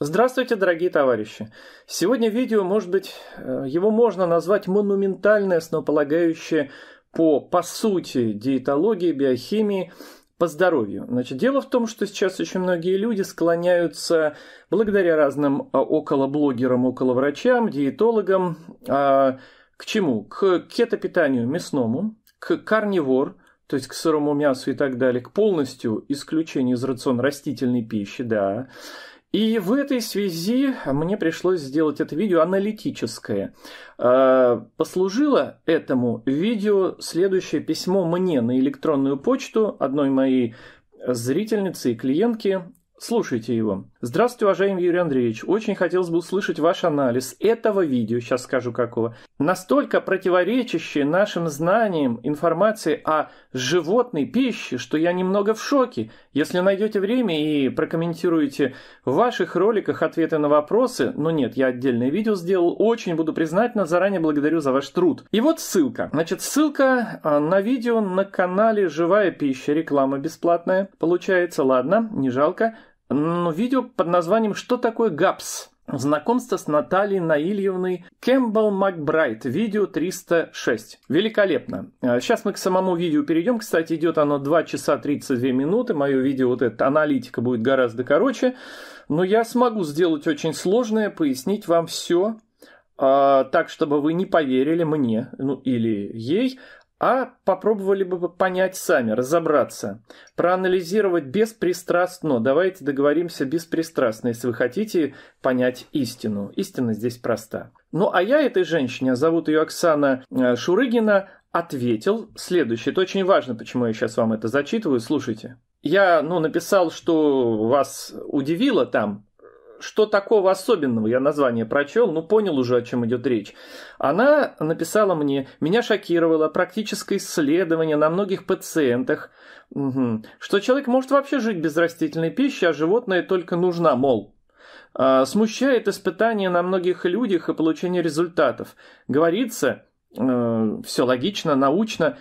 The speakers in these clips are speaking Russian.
Здравствуйте, дорогие товарищи! Сегодня видео, может быть, э, его можно назвать монументальное, основополагающее по, по сути диетологии, биохимии, по здоровью. Значит, дело в том, что сейчас очень многие люди склоняются, благодаря разным а, околоблогерам, околоврачам, диетологам, а, к чему? К кетопитанию мясному, к карнивор – то есть к сырому мясу и так далее, к полностью исключению из рациона растительной пищи, да, и в этой связи мне пришлось сделать это видео аналитическое. А, послужило этому видео следующее письмо мне на электронную почту одной моей зрительницы и клиентки. Слушайте его. Здравствуйте, уважаемый Юрий Андреевич. Очень хотелось бы услышать ваш анализ этого видео, сейчас скажу какого, настолько противоречащее нашим знаниям информации о животной пище, что я немного в шоке. Если найдете время и прокомментируете в ваших роликах ответы на вопросы, но ну нет, я отдельное видео сделал, очень буду признательна, заранее благодарю за ваш труд. И вот ссылка. Значит, ссылка а, на видео на канале «Живая пища», реклама бесплатная, получается, ладно, не жалко. Ну, видео под названием «Что такое ГАПС?» Знакомство с Натальей Наильевной Кэмпбелл Макбрайт, видео 306. Великолепно. Сейчас а, мы к самому видео перейдем. Кстати, идет оно 2 часа 32 минуты. Мое видео, вот эта аналитика, будет гораздо короче. Но я смогу сделать очень сложное, пояснить вам все, а, так, чтобы вы не поверили мне, ну или ей, а попробовали бы понять сами, разобраться, проанализировать беспристрастно. Давайте договоримся беспристрастно, если вы хотите понять истину. Истина здесь проста. Ну а я этой женщине, а зовут ее Оксана э, Шурыгина, ответил следующее. Это очень важно, почему я сейчас вам это зачитываю. Слушайте. Я, ну, написал, что вас удивило там, что такого особенного, я название прочел, ну понял уже, о чем идет речь. Она написала мне, меня шокировало практическое исследование на многих пациентах, что человек может вообще жить без растительной пищи, а животное только нужна, мол. А, смущает испытание на многих людях и получение результатов. Говорится, э, все логично, научно,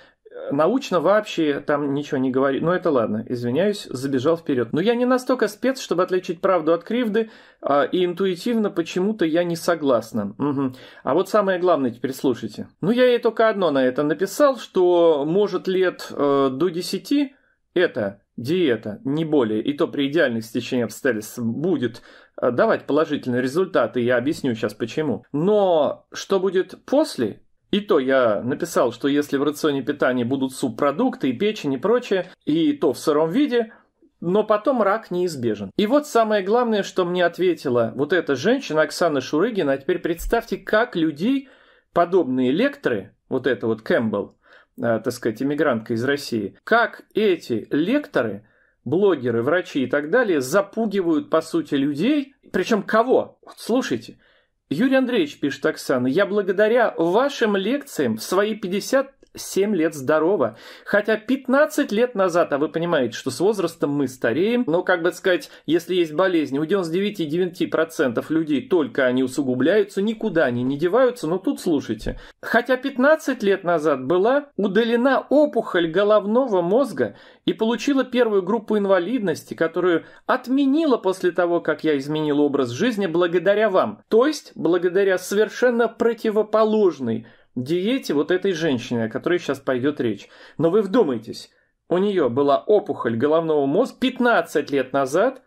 научно вообще там ничего не говорит. Но ну, это ладно, извиняюсь, забежал вперед. Но я не настолько спец, чтобы отличить правду от кривды, а, и интуитивно почему-то я не согласна. Угу. А вот самое главное теперь слушайте. Ну, я ей только одно на это написал, что может лет э, до 10 это диета, не более, и то при идеальных стечении обстоятельств будет э, давать положительные результаты, я объясню сейчас почему. Но что будет после, и то я написал, что если в рационе питания будут субпродукты и печень и прочее, и то в сыром виде, но потом рак неизбежен. И вот самое главное, что мне ответила вот эта женщина, Оксана Шурыгина, а теперь представьте, как людей, подобные лекторы, вот это вот Кэмпбелл, а, так сказать, иммигрантка из России, как эти лекторы, блогеры, врачи и так далее запугивают, по сути, людей, причем кого? Вот слушайте – Юрий Андреевич, пишет Оксана, я благодаря вашим лекциям в свои 50 7 лет здорово, Хотя 15 лет назад, а вы понимаете, что с возрастом мы стареем, но, как бы сказать, если есть болезни, у 99,9% людей только они усугубляются, никуда они не деваются, но тут слушайте. Хотя 15 лет назад была удалена опухоль головного мозга и получила первую группу инвалидности, которую отменила после того, как я изменил образ жизни благодаря вам, то есть благодаря совершенно противоположной диете вот этой женщины, о которой сейчас пойдет речь. Но вы вдумайтесь, у нее была опухоль головного мозга 15 лет назад,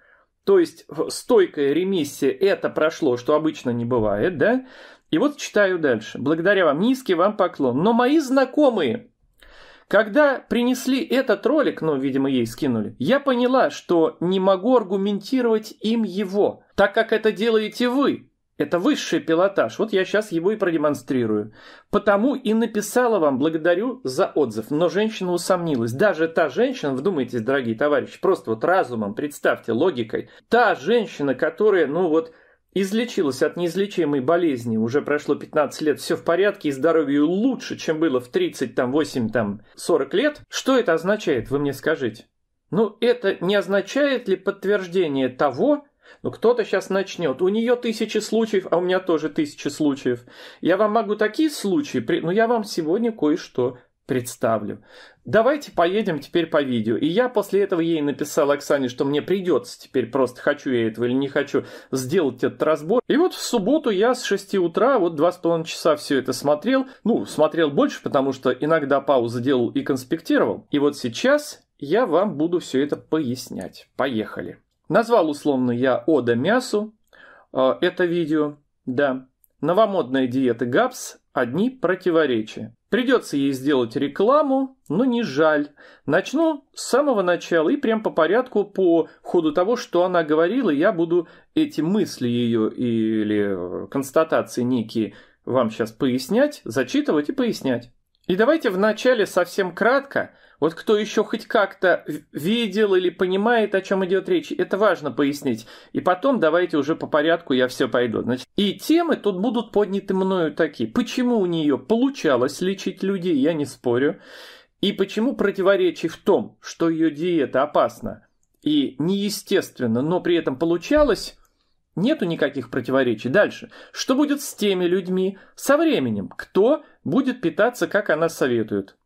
то есть стойкая ремиссия это прошло, что обычно не бывает, да? И вот читаю дальше. Благодаря вам, низкий вам поклон. Но мои знакомые, когда принесли этот ролик, ну, видимо, ей скинули, я поняла, что не могу аргументировать им его, так как это делаете вы. Это высший пилотаж. Вот я сейчас его и продемонстрирую. Потому и написала вам благодарю за отзыв. Но женщина усомнилась. Даже та женщина, вдумайтесь, дорогие товарищи, просто вот разумом, представьте, логикой. Та женщина, которая, ну вот, излечилась от неизлечимой болезни, уже прошло 15 лет, все в порядке и здоровье лучше, чем было в 30, там, 8, там, 40 лет. Что это означает, вы мне скажите? Ну, это не означает ли подтверждение того, ну кто-то сейчас начнет. У нее тысячи случаев, а у меня тоже тысячи случаев. Я вам могу такие случаи, при... но я вам сегодня кое-что представлю. Давайте поедем теперь по видео. И я после этого ей написал Оксане, что мне придется теперь, просто хочу я этого или не хочу, сделать этот разбор. И вот в субботу я с 6 утра, вот 2,5 часа все это смотрел. Ну, смотрел больше, потому что иногда паузы делал и конспектировал. И вот сейчас я вам буду все это пояснять. Поехали. Назвал условно я Ода мясу э, это видео. Да, новомодная диета ГАПС – одни противоречия. Придется ей сделать рекламу, но не жаль. Начну с самого начала и прям по порядку, по ходу того, что она говорила, я буду эти мысли ее или э, констатации некие вам сейчас пояснять, зачитывать и пояснять. И давайте вначале совсем кратко, вот кто еще хоть как-то видел или понимает, о чем идет речь, это важно пояснить. И потом давайте уже по порядку я все пойду. Значит, и темы тут будут подняты мною такие. Почему у нее получалось лечить людей, я не спорю. И почему противоречий в том, что ее диета опасна и неестественна, но при этом получалось, нету никаких противоречий. Дальше. Что будет с теми людьми со временем? Кто будет питаться, как она советует.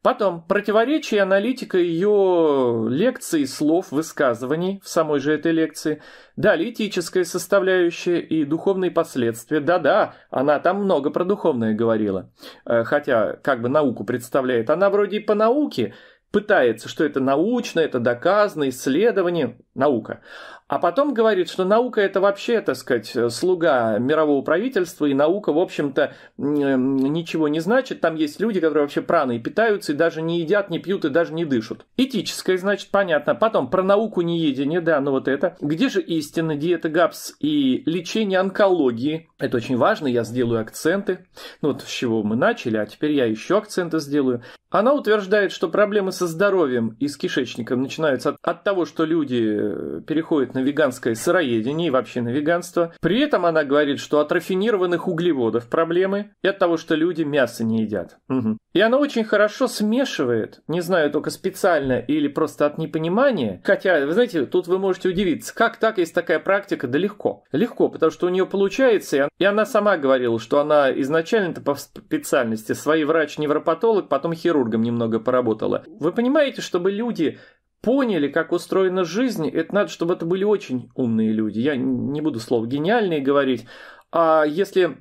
Потом, противоречие аналитика ее лекций, слов, высказываний в самой же этой лекции. Да, этическая составляющая и духовные последствия. Да-да, она там много про духовное говорила. Э, хотя, как бы науку представляет. Она вроде и по науке пытается, что это научно, это доказано, исследование, наука. А потом говорит, что наука это вообще, так сказать, слуга мирового правительства, и наука, в общем-то, эм, ничего не значит. Там есть люди, которые вообще праной питаются, и даже не едят, не пьют, и даже не дышат. Этическое, значит, понятно. Потом про науку не неедение, да, ну вот это. Где же истина, диета ГАПС и лечение онкологии? Это очень важно, я сделаю акценты. Ну вот с чего мы начали, а теперь я еще акценты сделаю. Она утверждает, что проблемы со здоровьем и с кишечником начинаются от, от того, что люди э, переходят на веганское сыроедение и вообще на веганство. При этом она говорит, что от рафинированных углеводов проблемы и от того, что люди мясо не едят. Угу. И она очень хорошо смешивает, не знаю, только специально или просто от непонимания. Хотя, вы знаете, тут вы можете удивиться, как так есть такая практика, да легко. Легко, потому что у нее получается, и она сама говорила, что она изначально-то по специальности своей врач-невропатолог, потом хирург нейрохирургом немного поработала. Вы понимаете, чтобы люди поняли, как устроена жизнь, это надо, чтобы это были очень умные люди. Я не буду слов гениальные говорить, а если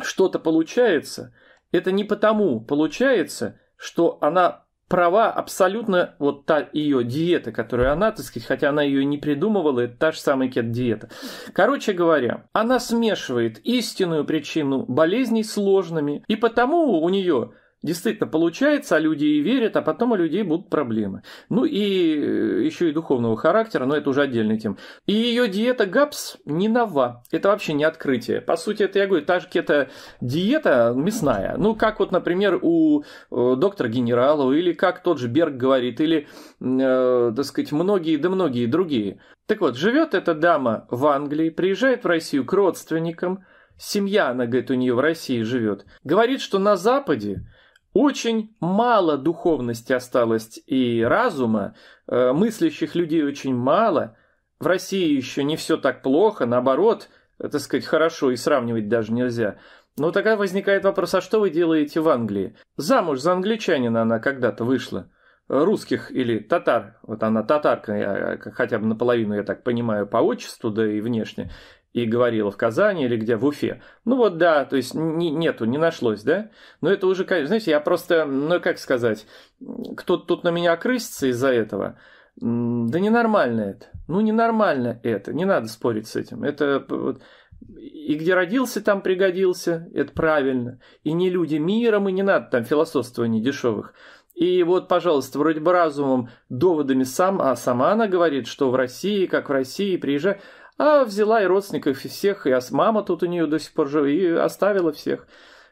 что-то получается, это не потому получается, что она права абсолютно вот та ее диета, которую она, так сказать, хотя она ее не придумывала, это та же самая кет-диета. Короче говоря, она смешивает истинную причину болезней сложными, и потому у нее Действительно, получается, а люди и верят, а потом у людей будут проблемы. Ну и э, еще и духовного характера, но это уже отдельная тема. И ее диета ГАПС не нова, это вообще не открытие. По сути, это, я говорю, та же кето-диета мясная. Ну, как вот, например, у э, доктора Генералова, или как тот же Берг говорит, или, э, так сказать, многие, да многие другие. Так вот, живет эта дама в Англии, приезжает в Россию к родственникам, семья, она говорит, у нее в России живет. Говорит, что на Западе очень мало духовности осталось и разума, э, мыслящих людей очень мало. В России еще не все так плохо, наоборот, э, так сказать, хорошо и сравнивать даже нельзя. Но тогда возникает вопрос, а что вы делаете в Англии? Замуж за англичанина она когда-то вышла. Русских или татар, вот она татарка, я, э, хотя бы наполовину, я так понимаю, по отчеству, да и внешне и говорила в Казани или где в Уфе. Ну вот да, то есть не, нету, не нашлось, да? Но это уже, знаете, я просто, ну как сказать, кто-то тут на меня крысится из-за этого. Да ненормально это. Ну ненормально это. Не надо спорить с этим. Это и где родился, там пригодился, это правильно. И не люди миром, и не надо там философствование дешевых. И вот, пожалуйста, вроде бы разумом, доводами сам, а сама она говорит, что в России, как в России, приезжай. А взяла и родственников, и всех, и мама тут у нее до сих пор жива, и оставила всех.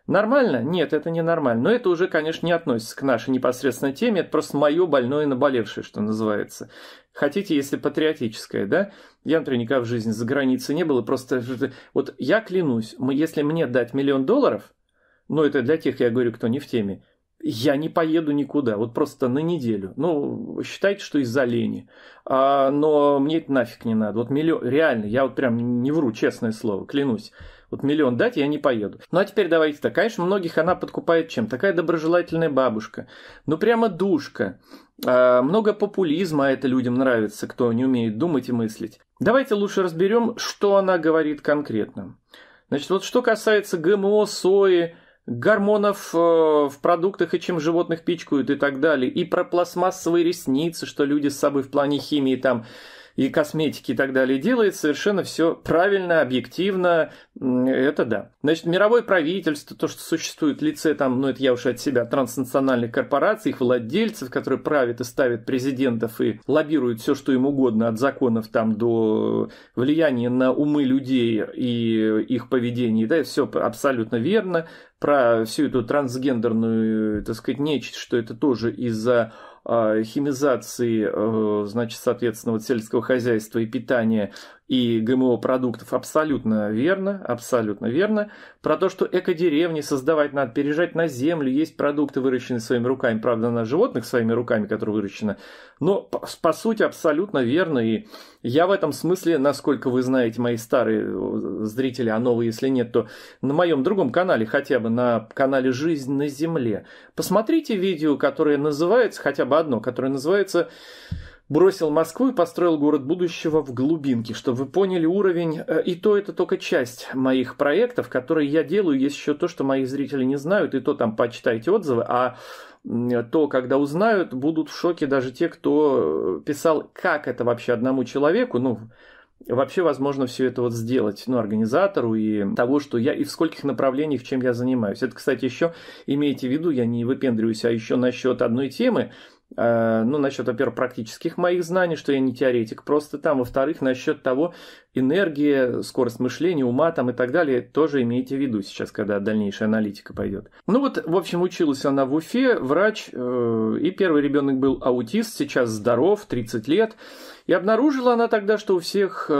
Нормально? Нет, это не нормально. Но это уже, конечно, не относится к нашей непосредственно теме, это просто мое больное наболевшее, что называется. Хотите, если патриотическое, да? Я, например, никогда в жизни за границей не был, просто... Вот я клянусь, если мне дать миллион долларов, ну это для тех, я говорю, кто не в теме, я не поеду никуда, вот просто на неделю. Ну, считайте, что из-за лени. А, но мне это нафиг не надо. Вот миллион, реально, я вот прям не вру, честное слово, клянусь. Вот миллион дать, я не поеду. Ну а теперь давайте так. Конечно, многих она подкупает чем? Такая доброжелательная бабушка. Ну прямо душка. А, много популизма, а это людям нравится, кто не умеет думать и мыслить. Давайте лучше разберем, что она говорит конкретно. Значит, вот что касается ГМО, сои, гормонов э, в продуктах и чем животных пичкают и так далее, и про пластмассовые ресницы, что люди с собой в плане химии там и косметики и так далее делают, совершенно все правильно, объективно, это да. Значит, мировое правительство, то, что существует в лице там, ну это я уж от себя, транснациональных корпораций, их владельцев, которые правят и ставят президентов и лоббируют все, что им угодно, от законов там до влияния на умы людей и их поведение, да, все абсолютно верно, про всю эту трансгендерную, э, так сказать, нечисть, что это тоже из-за а, химизации, э, значит, соответственно, вот сельского хозяйства и питания и ГМО-продуктов абсолютно верно, абсолютно верно. Про то, что экодеревни создавать надо, переезжать на землю, есть продукты, выращенные своими руками, правда, на животных своими руками, которые выращены. Но, по сути, абсолютно верно. И я в этом смысле, насколько вы знаете, мои старые э, зрители, а новые, если нет, то на моем другом канале, хотя бы на канале «Жизнь на земле», посмотрите видео, которое называется, хотя бы одно, которое называется бросил Москву и построил город будущего в глубинке, чтобы вы поняли уровень. Э, и то это только часть моих проектов, которые я делаю. Есть еще то, что мои зрители не знают, и то там почитайте отзывы. А то, когда узнают, будут в шоке даже те, кто э, писал, как это вообще одному человеку, ну, вообще возможно все это вот сделать, ну, организатору и того, что я и в скольких направлениях, чем я занимаюсь. Это, кстати, еще имейте в виду, я не выпендриваюсь, а еще насчет одной темы, Э, ну, насчет, во-первых, практических моих знаний, что я не теоретик просто там, во-вторых, насчет того, энергия, скорость мышления, ума там и так далее, тоже имейте в виду сейчас, когда дальнейшая аналитика пойдет. Ну вот, в общем, училась она в Уфе, врач, э, и первый ребенок был аутист, сейчас здоров, 30 лет, и обнаружила она тогда, что у всех, э,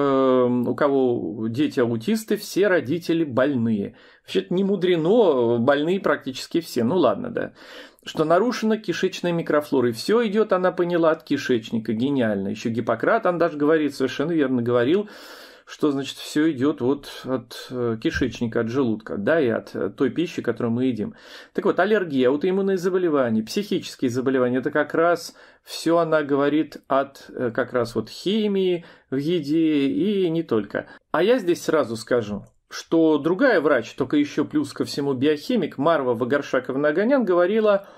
у кого дети аутисты, все родители больные. Вообще-то не мудрено, больные практически все, ну ладно, да что нарушена кишечная микрофлора. И все идет, она поняла, от кишечника. Гениально. Еще Гиппократ, он даже говорит, совершенно верно говорил, что значит все идет вот от э, кишечника, от желудка, да, и от э, той пищи, которую мы едим. Так вот, аллергия, аутоиммунные заболевания, психические заболевания, это как раз все она говорит от э, как раз вот химии в еде и не только. А я здесь сразу скажу, что другая врач, только еще плюс ко всему биохимик, Марва Вагаршакова-Нагонян говорила,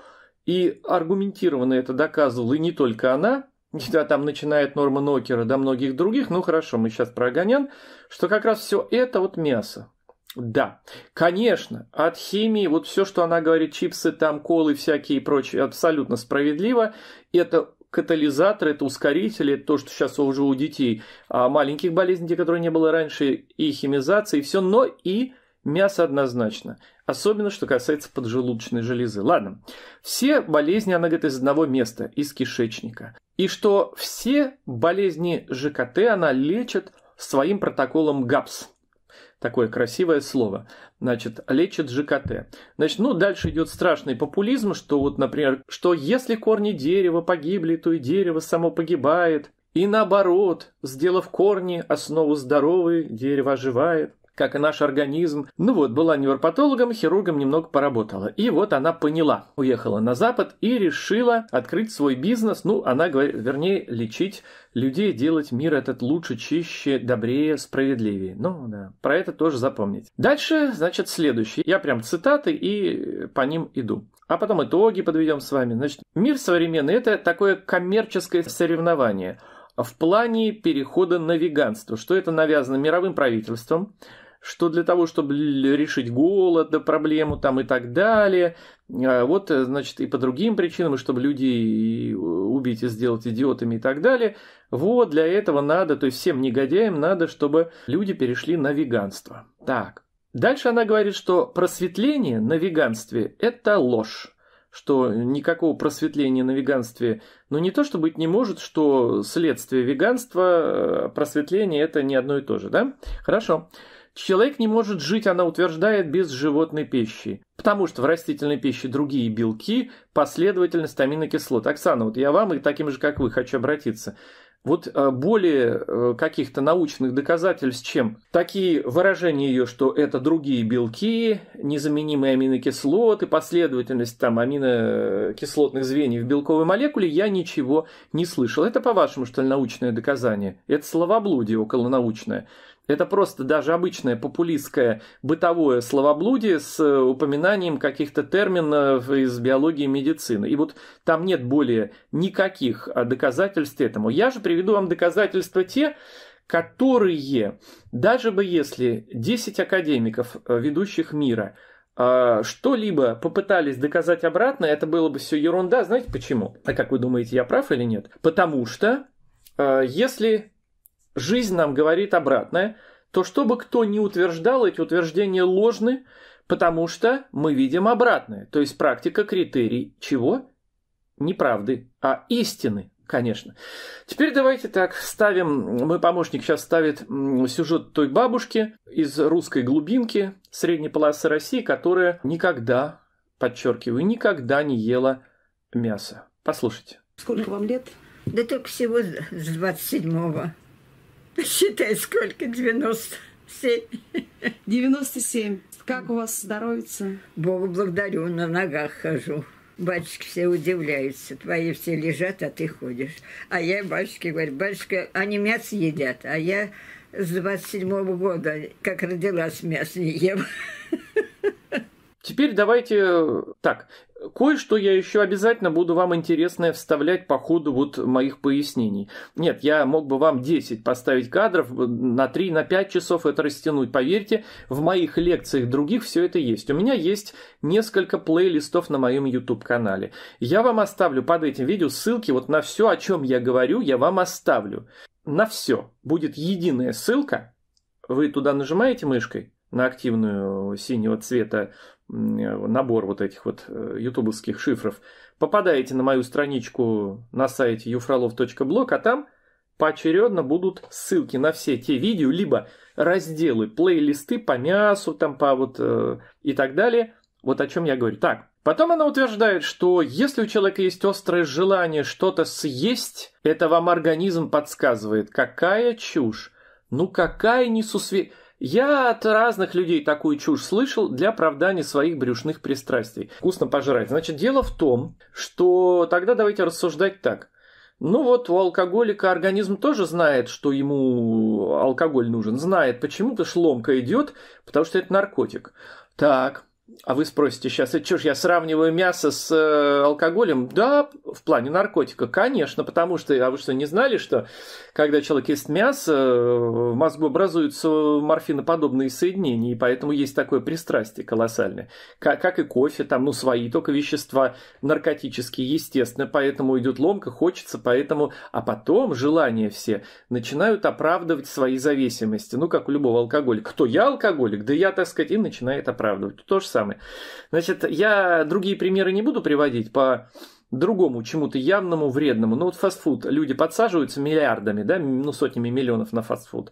и аргументированно это доказывала и не только она, да, там начинает Норма Нокера, до да, многих других, ну хорошо, мы сейчас про Огонян, что как раз все это вот мясо. Да, конечно, от химии, вот все, что она говорит, чипсы, там, колы всякие и прочее, абсолютно справедливо. Это катализатор, это ускоритель, это то, что сейчас уже у детей а маленьких болезней, которые не было раньше, и химизация, и все, но и мясо однозначно. Особенно, что касается поджелудочной железы. Ладно, все болезни, она говорит, из одного места, из кишечника. И что все болезни ЖКТ она лечит своим протоколом ГАПС – Такое красивое слово. Значит, лечит ЖКТ. Значит, ну, дальше идет страшный популизм, что вот, например, что если корни дерева погибли, то и дерево само погибает. И наоборот, сделав корни, основу здоровой, дерево оживает как и наш организм. Ну вот, была невропатологом, хирургом немного поработала. И вот она поняла, уехала на Запад и решила открыть свой бизнес. Ну, она говорит, вернее, лечить людей, делать мир этот лучше, чище, добрее, справедливее. Ну да, про это тоже запомнить. Дальше, значит, следующий. Я прям цитаты и по ним иду. А потом итоги подведем с вами. Значит, мир современный – это такое коммерческое соревнование в плане перехода на веганство, что это навязано мировым правительством, что для того, чтобы решить голод, да, проблему там и так далее, а вот, э, значит, и по другим причинам, и чтобы людей э, убить и сделать идиотами и так далее, вот для этого надо, то есть всем негодяям надо, чтобы люди перешли на веганство. Так. Дальше она говорит, что просветление на веганстве – это ложь что никакого просветления на веганстве, ну не то что быть не может, что следствие веганства, э, просветление это не одно и то же, да? Хорошо. Человек не может жить, она утверждает, без животной пищи, потому что в растительной пище другие белки, последовательность аминокислот. Оксана, вот я вам и таким же, как вы, хочу обратиться. Вот э, более э, каких-то научных доказательств, чем такие выражения ее, что это другие белки, незаменимые аминокислоты, последовательность там аминокислотных звеньев в белковой молекуле, я ничего не слышал. Это, по-вашему, что ли, научное доказание? Это словоблудие околонаучное. Это просто даже обычное популистское бытовое словоблудие с э, упоминанием каких-то терминов из биологии и медицины. И вот там нет более никаких а, доказательств этому. Я же приведу вам доказательства те, которые, даже бы если 10 академиков, э, ведущих мира, э, что-либо попытались доказать обратно, это было бы все ерунда. Знаете почему? А как вы думаете, я прав или нет? Потому что если жизнь нам говорит обратное, то чтобы кто не утверждал, эти утверждения ложны, потому что мы видим обратное. То есть практика критерий чего? Неправды, а истины, конечно. Теперь давайте так ставим, мой помощник сейчас ставит сюжет той бабушки из русской глубинки, средней полосы России, которая никогда, подчеркиваю, никогда не ела мясо. Послушайте. Сколько вам лет? Да только всего с 27-го. Считай, сколько? 97. 97. Как у вас здоровится? Богу благодарю, на ногах хожу. Батюшки все удивляются. Твои все лежат, а ты ходишь. А я батюшке говорю, батюшка, они мясо едят, а я с 27 -го года, как родилась, мясо не ем. Теперь давайте так. Кое-что я еще обязательно буду вам интересное вставлять по ходу вот моих пояснений. Нет, я мог бы вам 10 поставить кадров, на 3, на 5 часов это растянуть. Поверьте, в моих лекциях других все это есть. У меня есть несколько плейлистов на моем YouTube-канале. Я вам оставлю под этим видео ссылки вот на все, о чем я говорю, я вам оставлю. На все будет единая ссылка. Вы туда нажимаете мышкой, на активную синего цвета набор вот этих вот э, ютубовских шифров, попадаете на мою страничку на сайте юфролов.блог, а там поочередно будут ссылки на все те видео, либо разделы, плейлисты по мясу, там по вот э, и так далее. Вот о чем я говорю. Так, потом она утверждает, что если у человека есть острое желание что-то съесть, это вам организм подсказывает. Какая чушь! Ну какая несусветная... Я от разных людей такую чушь слышал для оправдания своих брюшных пристрастий. Вкусно пожрать. Значит, дело в том, что тогда давайте рассуждать так. Ну вот у алкоголика организм тоже знает, что ему алкоголь нужен. Знает, почему-то шломка идет, потому что это наркотик. Так, а вы спросите сейчас, это что ж я сравниваю мясо с э, алкоголем? Да, в плане наркотика, конечно, потому что, а вы что, не знали, что когда человек ест мясо, в мозгу образуются морфиноподобные соединения, и поэтому есть такое пристрастие колоссальное. Как, как и кофе, там, ну, свои только вещества наркотические, естественно, поэтому идет ломка, хочется, поэтому... А потом желания все начинают оправдывать свои зависимости, ну, как у любого алкоголика. Кто я алкоголик? Да я, так сказать, и начинает оправдывать. То же самое самое. Значит, я другие примеры не буду приводить по другому чему-то явному, вредному. Ну вот фастфуд. Люди подсаживаются миллиардами, да, ну сотнями миллионов на фастфуд.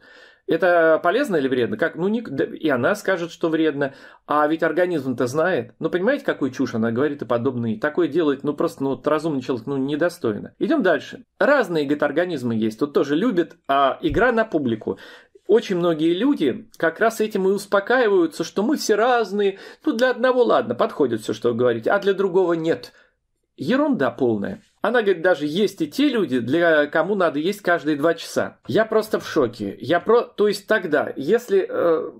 Это полезно или вредно? Как? Ну, не, и она скажет, что вредно. А ведь организм-то знает. Ну, понимаете, какую чушь она говорит и подобные. Такое делает, ну, просто, ну, вот, разумный человек, ну, недостойно. Идем дальше. Разные, говорит, организмы есть. Тут тоже любят а, игра на публику. Очень многие люди как раз этим и успокаиваются, что мы все разные. Ну, для одного, ладно, подходит все, что вы говорите, а для другого нет. Ерунда полная. Она говорит, даже есть и те люди, для кому надо есть каждые два часа. Я просто в шоке. Я про... То есть тогда, если... Э...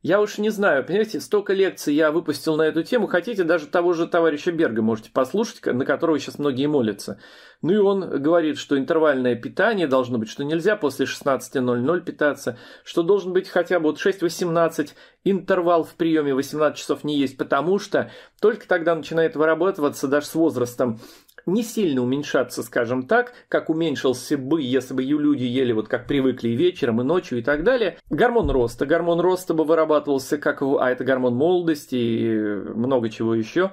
Я уж не знаю, понимаете, столько лекций я выпустил на эту тему. Хотите, даже того же товарища Берга можете послушать, на которого сейчас многие молятся. Ну и он говорит, что интервальное питание должно быть, что нельзя после 16.00 питаться, что должен быть хотя бы вот 6.18 интервал в приеме 18 часов не есть, потому что только тогда начинает вырабатываться даже с возрастом не сильно уменьшаться, скажем так, как уменьшился бы, если бы люди ели вот как привыкли и вечером, и ночью, и так далее. Гормон роста. Гормон роста бы вырабатывался как... В, а это гормон молодости и много чего еще.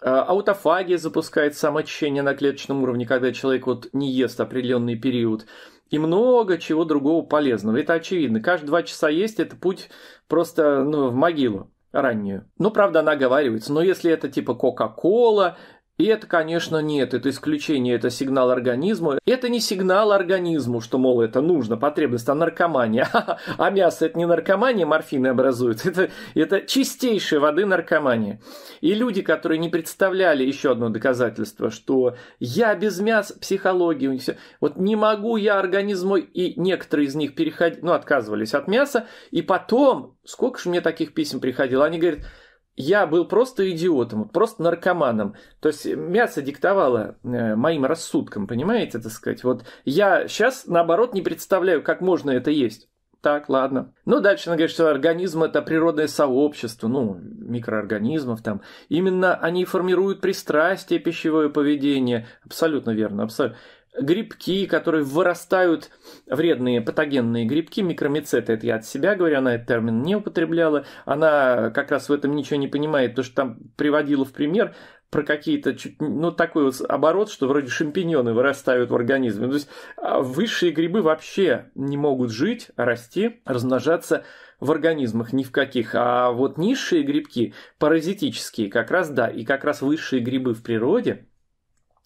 А, аутофагия запускает самоочищение на клеточном уровне, когда человек вот не ест определенный период. И много чего другого полезного. Это очевидно. Каждые два часа есть, это путь просто ну, в могилу раннюю. Ну, правда, она оговаривается, но если это типа Кока-Кола и это, конечно, нет, это исключение, это сигнал организму. Это не сигнал организму, что, мол, это нужно, потребность, а наркомания. А мясо – это не наркомания, морфины образуют. Это, это чистейшей воды наркомания. И люди, которые не представляли еще одно доказательство, что я без мяса, психология у них все. Вот не могу я организму, и некоторые из них переходили, ну, отказывались от мяса. И потом, сколько же мне таких писем приходило, они говорят – я был просто идиотом, просто наркоманом. То есть мясо диктовало э, моим рассудком, понимаете, так сказать. Вот я сейчас, наоборот, не представляю, как можно это есть. Так, ладно. Ну, дальше она говорит, что организм – это природное сообщество, ну, микроорганизмов там. Именно они формируют пристрастие пищевое поведение. Абсолютно верно, абсолютно грибки, которые вырастают, вредные патогенные грибки, микромицеты, это я от себя говорю, она этот термин не употребляла, она как раз в этом ничего не понимает, То, что там приводила в пример про какие-то, ну, такой вот оборот, что вроде шампиньоны вырастают в организме. То есть а, высшие грибы вообще не могут жить, расти, размножаться в организмах ни в каких. А вот низшие грибки, паразитические, как раз да, и как раз высшие грибы в природе –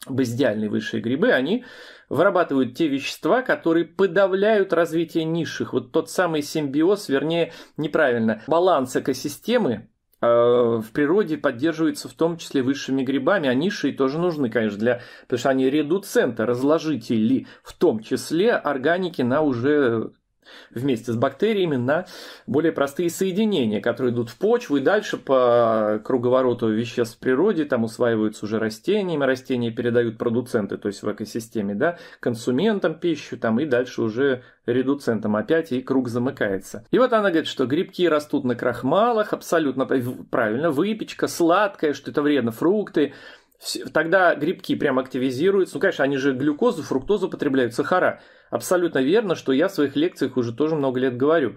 бездиальные высшие грибы, они вырабатывают те вещества, которые подавляют развитие низших. Вот тот самый симбиоз, вернее, неправильно, баланс экосистемы, э, в природе поддерживается в том числе высшими грибами, а низшие тоже нужны, конечно, для, потому что они редуценты, разложители, в том числе органики на уже вместе с бактериями на более простые соединения, которые идут в почву и дальше по круговороту веществ в природе, там усваиваются уже растениями, растения передают продуценты, то есть в экосистеме, да, консументам пищу там и дальше уже редуцентом опять, и круг замыкается. И вот она говорит, что грибки растут на крахмалах, абсолютно правильно, выпечка сладкая, что это вредно, фрукты, тогда грибки прям активизируются. Ну, конечно, они же глюкозу, фруктозу потребляют, сахара абсолютно верно, что я в своих лекциях уже тоже много лет говорю.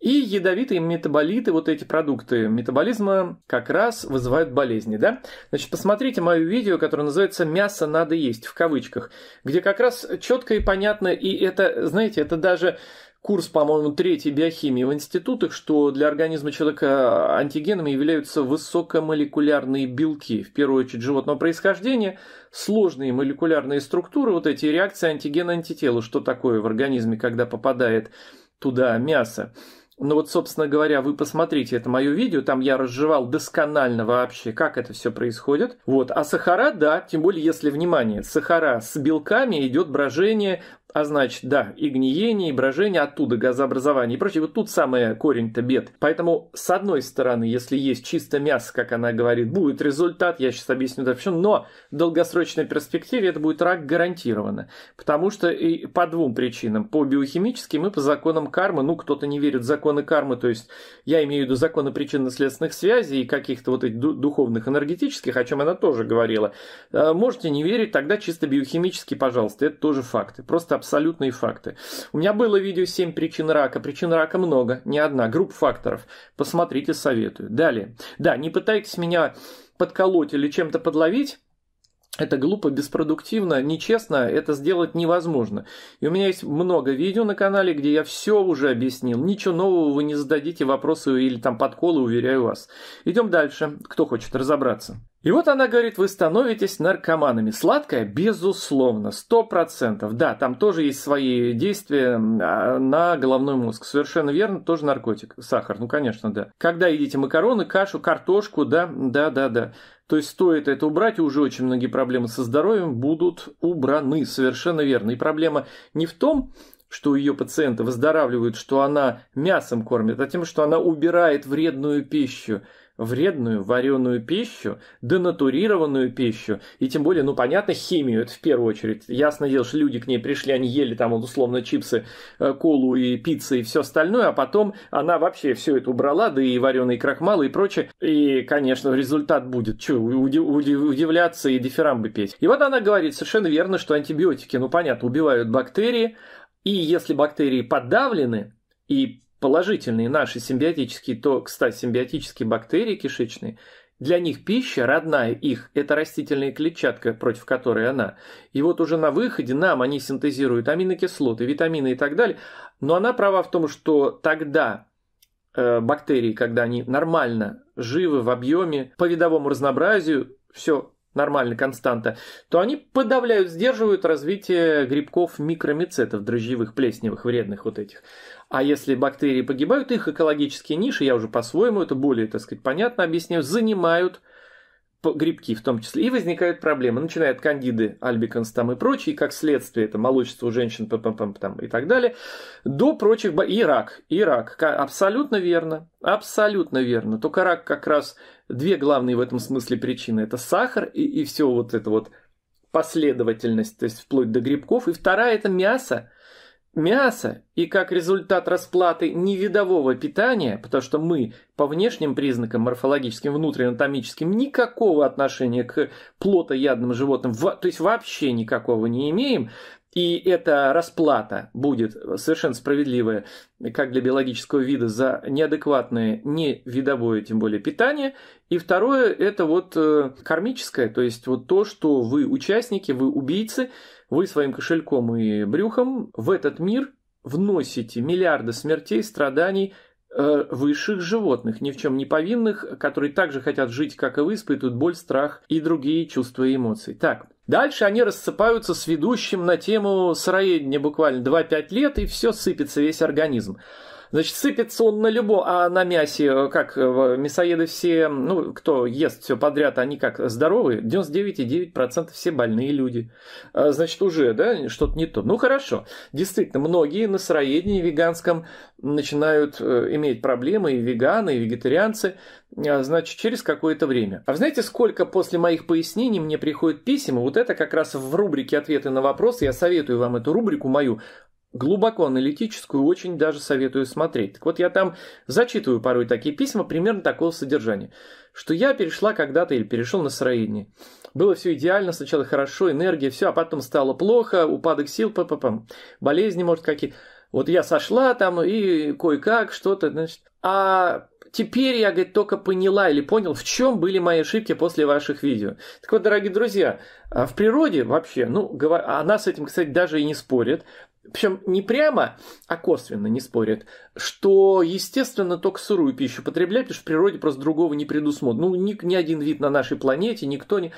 И ядовитые метаболиты, вот эти продукты метаболизма как раз вызывают болезни, да? Значит, посмотрите мое видео, которое называется «Мясо надо есть», в кавычках, где как раз четко и понятно, и это, знаете, это даже курс, по-моему, третий биохимии в институтах, что для организма человека антигенами являются высокомолекулярные белки, в первую очередь животного происхождения, сложные молекулярные структуры, вот эти реакции антигена антитела что такое в организме, когда попадает туда мясо. Ну вот, собственно говоря, вы посмотрите это мое видео, там я разжевал досконально вообще, как это все происходит. Вот. А сахара, да, тем более, если, внимание, сахара с белками идет брожение а значит, да, и гниение, и брожение, оттуда газообразование и прочее. Вот тут самое корень-то бед. Поэтому, с одной стороны, если есть чисто мясо, как она говорит, будет результат, я сейчас объясню дальше, но в долгосрочной перспективе это будет рак гарантированно. Потому что и по двум причинам. По биохимическим и по законам кармы. Ну, кто-то не верит в законы кармы, то есть я имею в виду законы причинно-следственных связей и каких-то вот этих духовных, энергетических, о чем она тоже говорила. Э, можете не верить, тогда чисто биохимически, пожалуйста, это тоже факты. Просто абсолютные факты. У меня было видео 7 причин рака. Причин рака много, не одна, групп факторов. Посмотрите, советую. Далее. Да, не пытайтесь меня подколоть или чем-то подловить, это глупо, беспродуктивно, нечестно, это сделать невозможно. И у меня есть много видео на канале, где я все уже объяснил. Ничего нового вы не зададите, вопросы или там подколы, уверяю вас. Идем дальше, кто хочет разобраться. И вот она говорит, вы становитесь наркоманами. Сладкое, безусловно, сто процентов. Да, там тоже есть свои действия а, на головной мозг. Совершенно верно, тоже наркотик. Сахар, ну, конечно, да. Когда едите макароны, кашу, картошку, да, да, да, да. То есть стоит это убрать, и уже очень многие проблемы со здоровьем будут убраны. Совершенно верно. И проблема не в том, что ее пациенты выздоравливают, что она мясом кормит, а тем, что она убирает вредную пищу вредную вареную пищу, денатурированную пищу, и тем более, ну, понятно, химию, это в первую очередь. Ясно дело, что люди к ней пришли, они ели там, условно, чипсы, э, колу и пиццы и все остальное, а потом она вообще все это убрала, да и вареный крахмал и прочее. И, конечно, результат будет, что, удивляться и дифирамбы петь. И вот она говорит совершенно верно, что антибиотики, ну, понятно, убивают бактерии, и если бактерии подавлены, и положительные наши симбиотические, то, кстати, симбиотические бактерии кишечные, для них пища, родная их, это растительная клетчатка, против которой она. И вот уже на выходе нам они синтезируют аминокислоты, витамины и так далее. Но она права в том, что тогда э, бактерии, когда они нормально живы в объеме, по видовому разнообразию, все нормально, константа, то они подавляют, сдерживают развитие грибков микромицетов, дрожжевых, плесневых, вредных вот этих. А если бактерии погибают, их экологические ниши, я уже по-своему это более, так сказать, понятно объясняю, занимают грибки в том числе. И возникают проблемы. Начинают кандиды, альбиканс там и прочие, как следствие, это молочество у женщин пам-пам-пам, там, и так далее, до прочих... И рак, и рак. Абсолютно верно. Абсолютно верно. Только рак как раз две главные в этом смысле причины. Это сахар и, и все вот это вот последовательность, то есть вплоть до грибков. И вторая – это мясо, Мясо и как результат расплаты невидового питания, потому что мы по внешним признакам морфологическим, внутрианатомическим никакого отношения к плотоядным животным, то есть вообще никакого не имеем, и эта расплата будет совершенно справедливая как для биологического вида за неадекватное, не видовое, тем более, питание. И второе – это вот э, кармическое, то есть вот то, что вы участники, вы убийцы – вы своим кошельком и брюхом в этот мир вносите миллиарды смертей, страданий э, высших животных, ни в чем не повинных, которые также хотят жить, как и вы, испытывают боль, страх и другие чувства и эмоции. Так, Дальше они рассыпаются с ведущим на тему сыроедения буквально 2-5 лет, и все сыпется, весь организм. Значит, сыпется он на любо, а на мясе, э, как э, э, мясоеды все, ну, кто ест все подряд, они как здоровые, 99,9% все больные люди. А, значит, уже, да, что-то не то. Ну, хорошо. Действительно, многие на сыроедении веганском начинают иметь проблемы, и веганы, и вегетарианцы, а, значит, через какое-то время. А знаете, сколько после моих пояснений мне приходит писем, вот это как раз в рубрике «Ответы на вопросы», я советую вам эту рубрику мою глубоко аналитическую очень даже советую смотреть. Так вот, я там зачитываю порой такие письма примерно такого содержания, что я перешла когда-то или перешел на сыроедение. Было все идеально, сначала хорошо, энергия, все, а потом стало плохо, упадок сил, п -п -п болезни, может, какие. Вот я сошла там и кое-как что-то, значит. А теперь я, говорит, только поняла или понял, в чем были мои ошибки после ваших видео. Так вот, дорогие друзья, а в природе вообще, ну, говор... а нас этим, кстати, даже и не спорит причем не прямо, а косвенно не спорят, что, естественно, только сырую пищу потреблять, потому что в природе просто другого не предусмотрено. Ну, ни, ни один вид на нашей планете, никто не...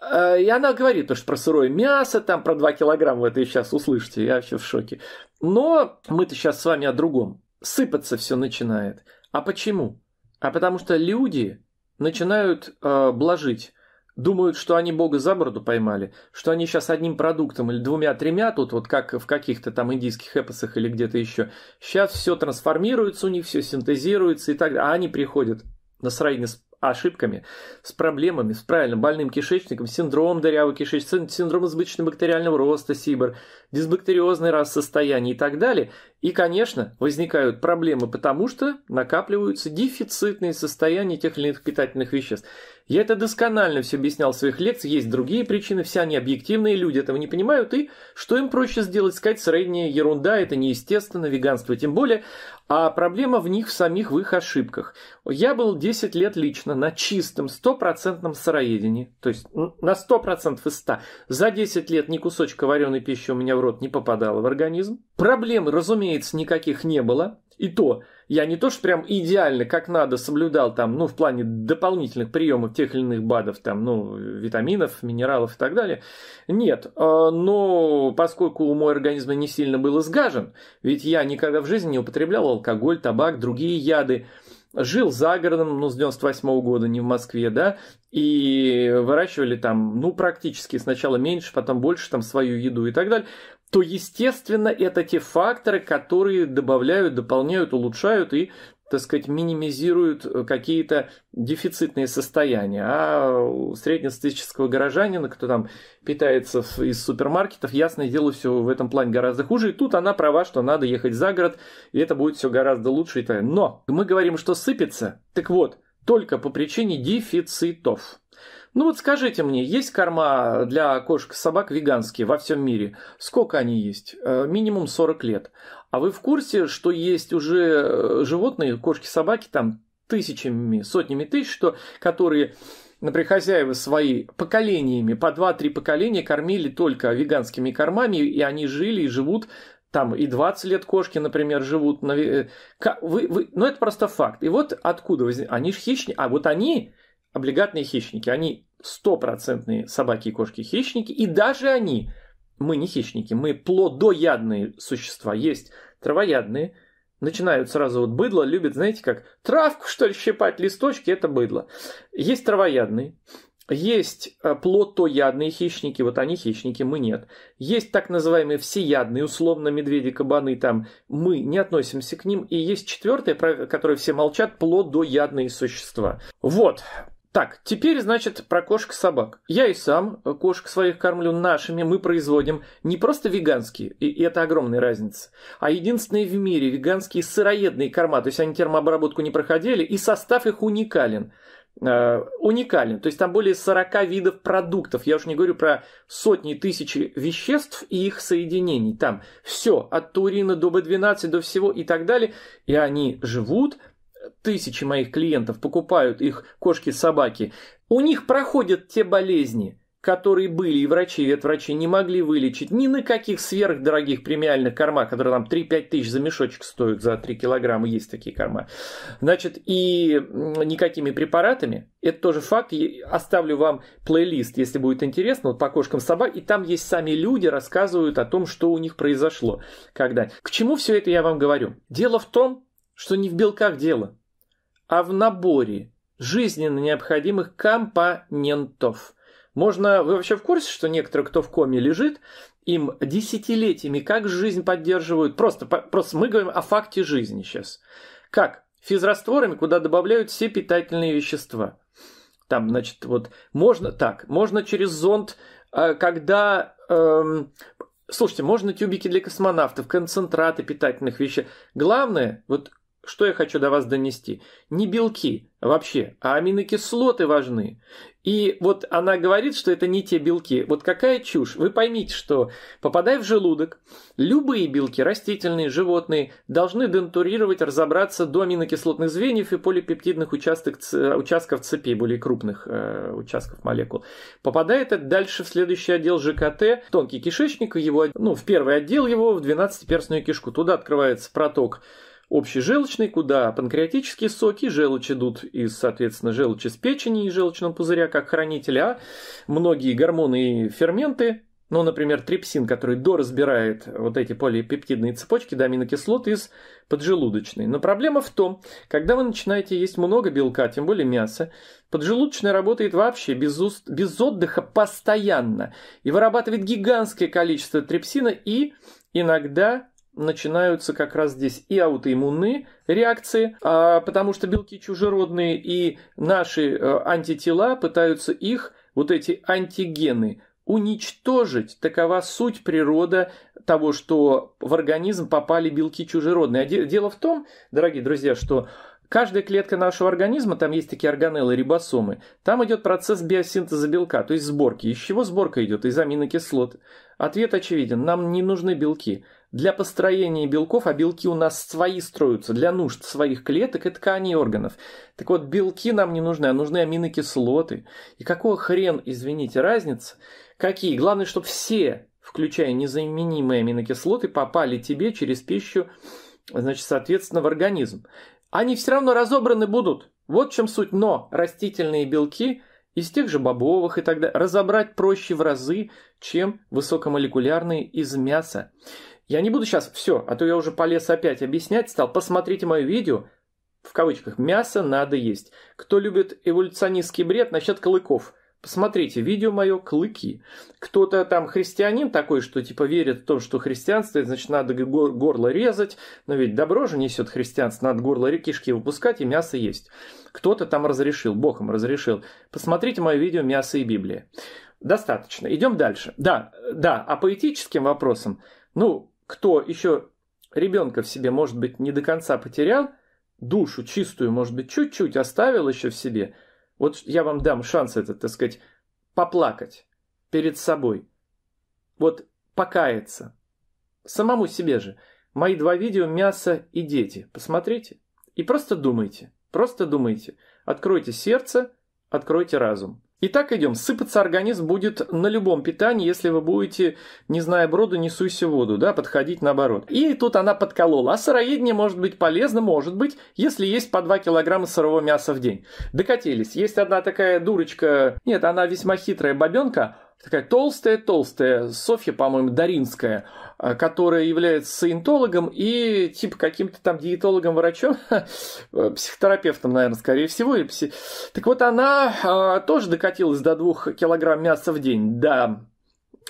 А, и она говорит то, что про сырое мясо, там про 2 килограмма вы это сейчас услышите, я вообще в шоке. Но мы-то сейчас с вами о другом. Сыпаться все начинает. А почему? А потому что люди начинают э, блажить. Думают, что они бога за бороду поймали, что они сейчас одним продуктом или двумя-тремя, тут вот как в каких-то там индийских эпосах или где-то еще. Сейчас все трансформируется у них, все синтезируется и так далее. А они приходят на сравнение с ошибками, с проблемами, с правильно больным кишечником, синдром дырявого кишечника, синдром избыточного бактериального роста, СИБР, дисбактериозный раз состояний и так далее. И, конечно, возникают проблемы, потому что накапливаются дефицитные состояния тех или иных питательных веществ. Я это досконально все объяснял в своих лекциях, есть другие причины, все они объективные, люди этого не понимают, и что им проще сделать, сказать, средняя ерунда, это неестественно, веганство тем более, а проблема в них, в самих в их ошибках. Я был 10 лет лично на чистом, стопроцентном сыроедении, то есть на 100% из 100. За 10 лет ни кусочка вареной пищи у меня в рот не попадала в организм. Проблем, разумеется, никаких не было. И то, я не то что прям идеально, как надо, соблюдал там, ну, в плане дополнительных приемов тех или иных БАДов, там, ну, витаминов, минералов и так далее. Нет, э, но поскольку мой организм не сильно был изгажен, ведь я никогда в жизни не употреблял алкоголь, табак, другие яды, жил за городом, ну, с 98 года, не в Москве, да, и выращивали там, ну, практически сначала меньше, потом больше там свою еду и так далее то, естественно, это те факторы, которые добавляют, дополняют, улучшают и так сказать, минимизируют э, какие-то дефицитные состояния. А у среднестатистического горожанина, кто там питается из супермаркетов, ясное дело, все в этом плане гораздо хуже. И тут она права, что надо ехать за город, и это будет все гораздо лучше. и Но мы говорим, что сыпется. Так вот, только по причине дефицитов. Ну вот скажите мне, есть корма для кошек и собак веганские во всем мире? Сколько они есть? Э, минимум 40 лет. А вы в курсе, что есть уже э, животные, кошки, собаки там тысячами, сотнями тысяч, что, которые например, хозяева свои поколениями, по 2-3 поколения кормили только веганскими кормами, и они жили и живут там и 20 лет кошки, например, живут. На... Э, вы, вы... Ну, это просто факт. И вот откуда возник... Они же хищники. А вот они, облигатные хищники, они стопроцентные собаки и кошки хищники, и даже они, мы не хищники, мы плодоядные существа, есть травоядные, начинают сразу вот быдло, любят, знаете, как травку, что ли, щипать, листочки, это быдло. Есть травоядные, есть э, плотоядные хищники, вот они хищники, мы нет. Есть так называемые всеядные, условно медведи, кабаны, там мы не относимся к ним. И есть четвертое, про которое все молчат, плодоядные существа. Вот, так, теперь, значит, про кошек-собак. Я и сам э, кошек своих кормлю нашими, мы производим не просто веганские, и это огромная разница, а единственные в мире веганские сыроедные корма, то есть они термообработку не проходили, и состав их уникален э, уникален. То есть там более 40 видов продуктов. Я уже не говорю про сотни тысяч веществ и их соединений. Там все от турина до B12 до всего и так далее. И они живут тысячи моих клиентов покупают их кошки-собаки, у них проходят те болезни, которые были, и врачи, и от не могли вылечить ни на каких сверхдорогих премиальных кормах, которые там 3-5 тысяч за мешочек стоят, за 3 килограмма есть такие корма. Значит, и никакими препаратами, это тоже факт, я оставлю вам плейлист, если будет интересно, вот по кошкам собак, и там есть сами люди, рассказывают о том, что у них произошло, когда. К чему все это я вам говорю? Дело в том, что не в белках дело, а в наборе жизненно необходимых компонентов. Можно, вы вообще в курсе, что некоторые, кто в коме лежит, им десятилетиями как жизнь поддерживают, просто, просто мы говорим о факте жизни сейчас. Как? Физрастворами, куда добавляют все питательные вещества. Там, значит, вот можно так, можно через зонд, э, когда эм, Слушайте, можно тюбики для космонавтов, концентраты питательных вещей. Главное, вот что я хочу до вас донести? Не белки вообще, а аминокислоты важны. И вот она говорит, что это не те белки. Вот какая чушь. Вы поймите, что попадая в желудок, любые белки, растительные, животные, должны дентурировать, разобраться до аминокислотных звеньев и полипептидных участок, участков цепи, более крупных э, участков молекул. Попадает это дальше в следующий отдел ЖКТ, тонкий кишечник, его, ну, в первый отдел его, в 12-перстную кишку. Туда открывается проток общежелчный, куда панкреатические соки, желчь идут из, соответственно, желчи с печени и желчного пузыря как хранителя, а многие гормоны и ферменты, ну, например, трипсин, который доразбирает вот эти полипептидные цепочки до аминокислот из поджелудочной. Но проблема в том, когда вы начинаете есть много белка, а тем более мяса, поджелудочная работает вообще без, уст, без отдыха постоянно и вырабатывает гигантское количество трипсина и иногда начинаются как раз здесь и аутоиммунные реакции, а, потому что белки чужеродные и наши э, антитела пытаются их, вот эти антигены, уничтожить. Такова суть природа того, что в организм попали белки чужеродные. А дело в том, дорогие друзья, что каждая клетка нашего организма, там есть такие органеллы, рибосомы, там идет процесс биосинтеза белка, то есть сборки. Из чего сборка идет? Из аминокислот. Ответ очевиден, нам не нужны белки для построения белков, а белки у нас свои строятся, для нужд своих клеток и тканей и органов. Так вот, белки нам не нужны, а нужны аминокислоты. И какого хрен, извините, разница? Какие? Главное, чтобы все, включая незаменимые аминокислоты, попали тебе через пищу, значит, соответственно, в организм. Они все равно разобраны будут. Вот в чем суть. Но растительные белки – из тех же бобовых и так далее, разобрать проще в разы, чем высокомолекулярные из мяса. Я не буду сейчас все, а то я уже полез опять объяснять стал. Посмотрите мое видео. В кавычках. Мясо надо есть. Кто любит эволюционистский бред насчет клыков? Посмотрите, видео мое «Клыки». Кто-то там христианин такой, что типа верит в том, что христианство, значит, надо горло резать, но ведь добро же несет христианство, надо горло кишки выпускать и мясо есть. Кто-то там разрешил, Бог им разрешил. Посмотрите мое видео «Мясо и Библия». Достаточно. Идем дальше. Да, да, а по этическим вопросам, ну, кто еще ребенка в себе, может быть, не до конца потерял, душу чистую, может быть, чуть-чуть оставил еще в себе, вот я вам дам шанс этот, так сказать, поплакать перед собой. Вот покаяться. Самому себе же. Мои два видео «Мясо и дети». Посмотрите. И просто думайте. Просто думайте. Откройте сердце, откройте разум. И так идем. Сыпаться организм будет на любом питании, если вы будете, не зная броду, не суйся воду, да, подходить наоборот. И тут она подколола. А сыроедение может быть полезно, может быть, если есть по 2 килограмма сырого мяса в день. Докатились. Есть одна такая дурочка, нет, она весьма хитрая бабенка, такая толстая-толстая, Софья, по-моему, Даринская, а, которая является саентологом и типа каким-то там диетологом-врачом, э, психотерапевтом, наверное, скорее всего. Пси... Так вот, она э, тоже докатилась до двух килограмм мяса в день, да,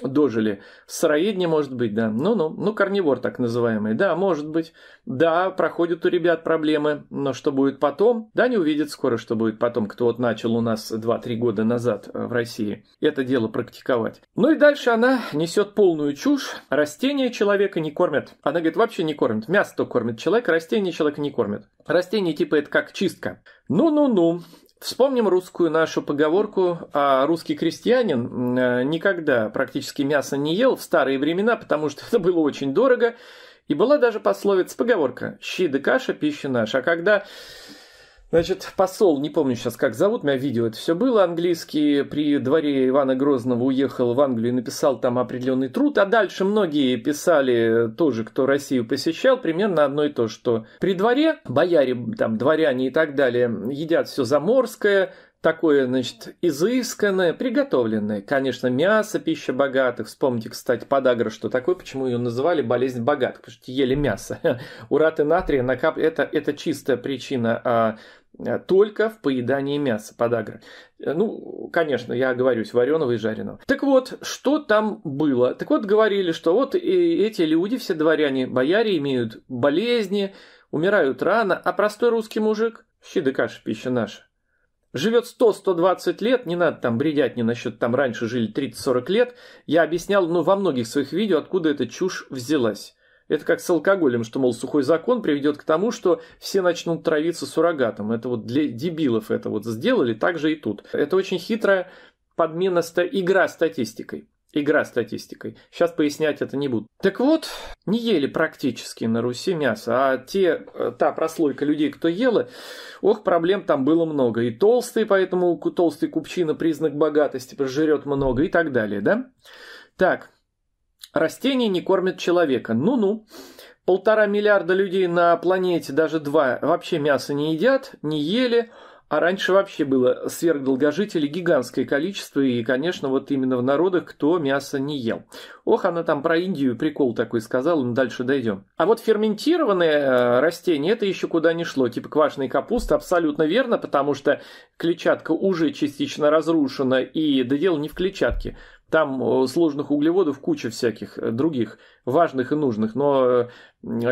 дожили. Сыроедение, может быть, да. Ну-ну, ну, корневор, так называемый. Да, может быть. Да, проходят у ребят проблемы, но что будет потом? Да, не увидят скоро, что будет потом, кто вот начал у нас 2-3 года назад э, в России это дело практиковать. Ну и дальше она несет полную чушь. Растения человека не кормят. Она говорит, вообще не кормят. Мясо то кормит человек, растения человека не кормят. Растения типа это как чистка. Ну-ну-ну, Вспомним русскую нашу поговорку, а русский крестьянин э, никогда практически мясо не ел в старые времена, потому что это было очень дорого. И была даже пословица, поговорка «щи да каша, пища наша». А когда Значит, посол, не помню сейчас, как зовут, меня видео это все было, английский, при дворе Ивана Грозного уехал в Англию и написал там определенный труд, а дальше многие писали тоже, кто Россию посещал, примерно одно и то, что при дворе бояре, там, дворяне и так далее едят все заморское, Такое, значит, изысканное, приготовленное. Конечно, мясо, пища богатых. Вспомните, кстати, подагра, что такое, почему ее называли болезнь богатых, потому что ели мясо. Ураты натрия накап... это, это чистая причина а, а, только в поедании мяса, подагра. Ну, конечно, я оговорюсь, вареного и жареного. Так вот, что там было? Так вот, говорили, что вот эти люди, все дворяне, бояре имеют болезни, умирают рано, а простой русский мужик, щи да каша, пища наша живет 100-120 лет, не надо там бредять, не насчет там раньше жили 30-40 лет. Я объяснял ну, во многих своих видео, откуда эта чушь взялась. Это как с алкоголем, что, мол, сухой закон приведет к тому, что все начнут травиться суррогатом. Это вот для дебилов это вот сделали, так же и тут. Это очень хитрая подмена, игра статистикой. Игра статистикой. Сейчас пояснять это не буду. Так вот, не ели практически на Руси мясо, а те, э, та прослойка людей, кто ела, ох, проблем там было много. И толстые, поэтому толстый купчина признак богатости, жрет много и так далее, да? Так, растения не кормят человека. Ну-ну. Полтора миллиарда людей на планете, даже два, вообще мясо не едят, не ели – а раньше вообще было сверхдолгожителей гигантское количество, и, конечно, вот именно в народах кто мясо не ел. Ох, она там про Индию прикол такой сказала, но ну, дальше дойдем. А вот ферментированные э, растения, это еще куда не шло, типа квашеной капуста абсолютно верно, потому что клетчатка уже частично разрушена, и да дело не в клетчатке – там э, сложных углеводов куча всяких э, других, важных и нужных. Но э,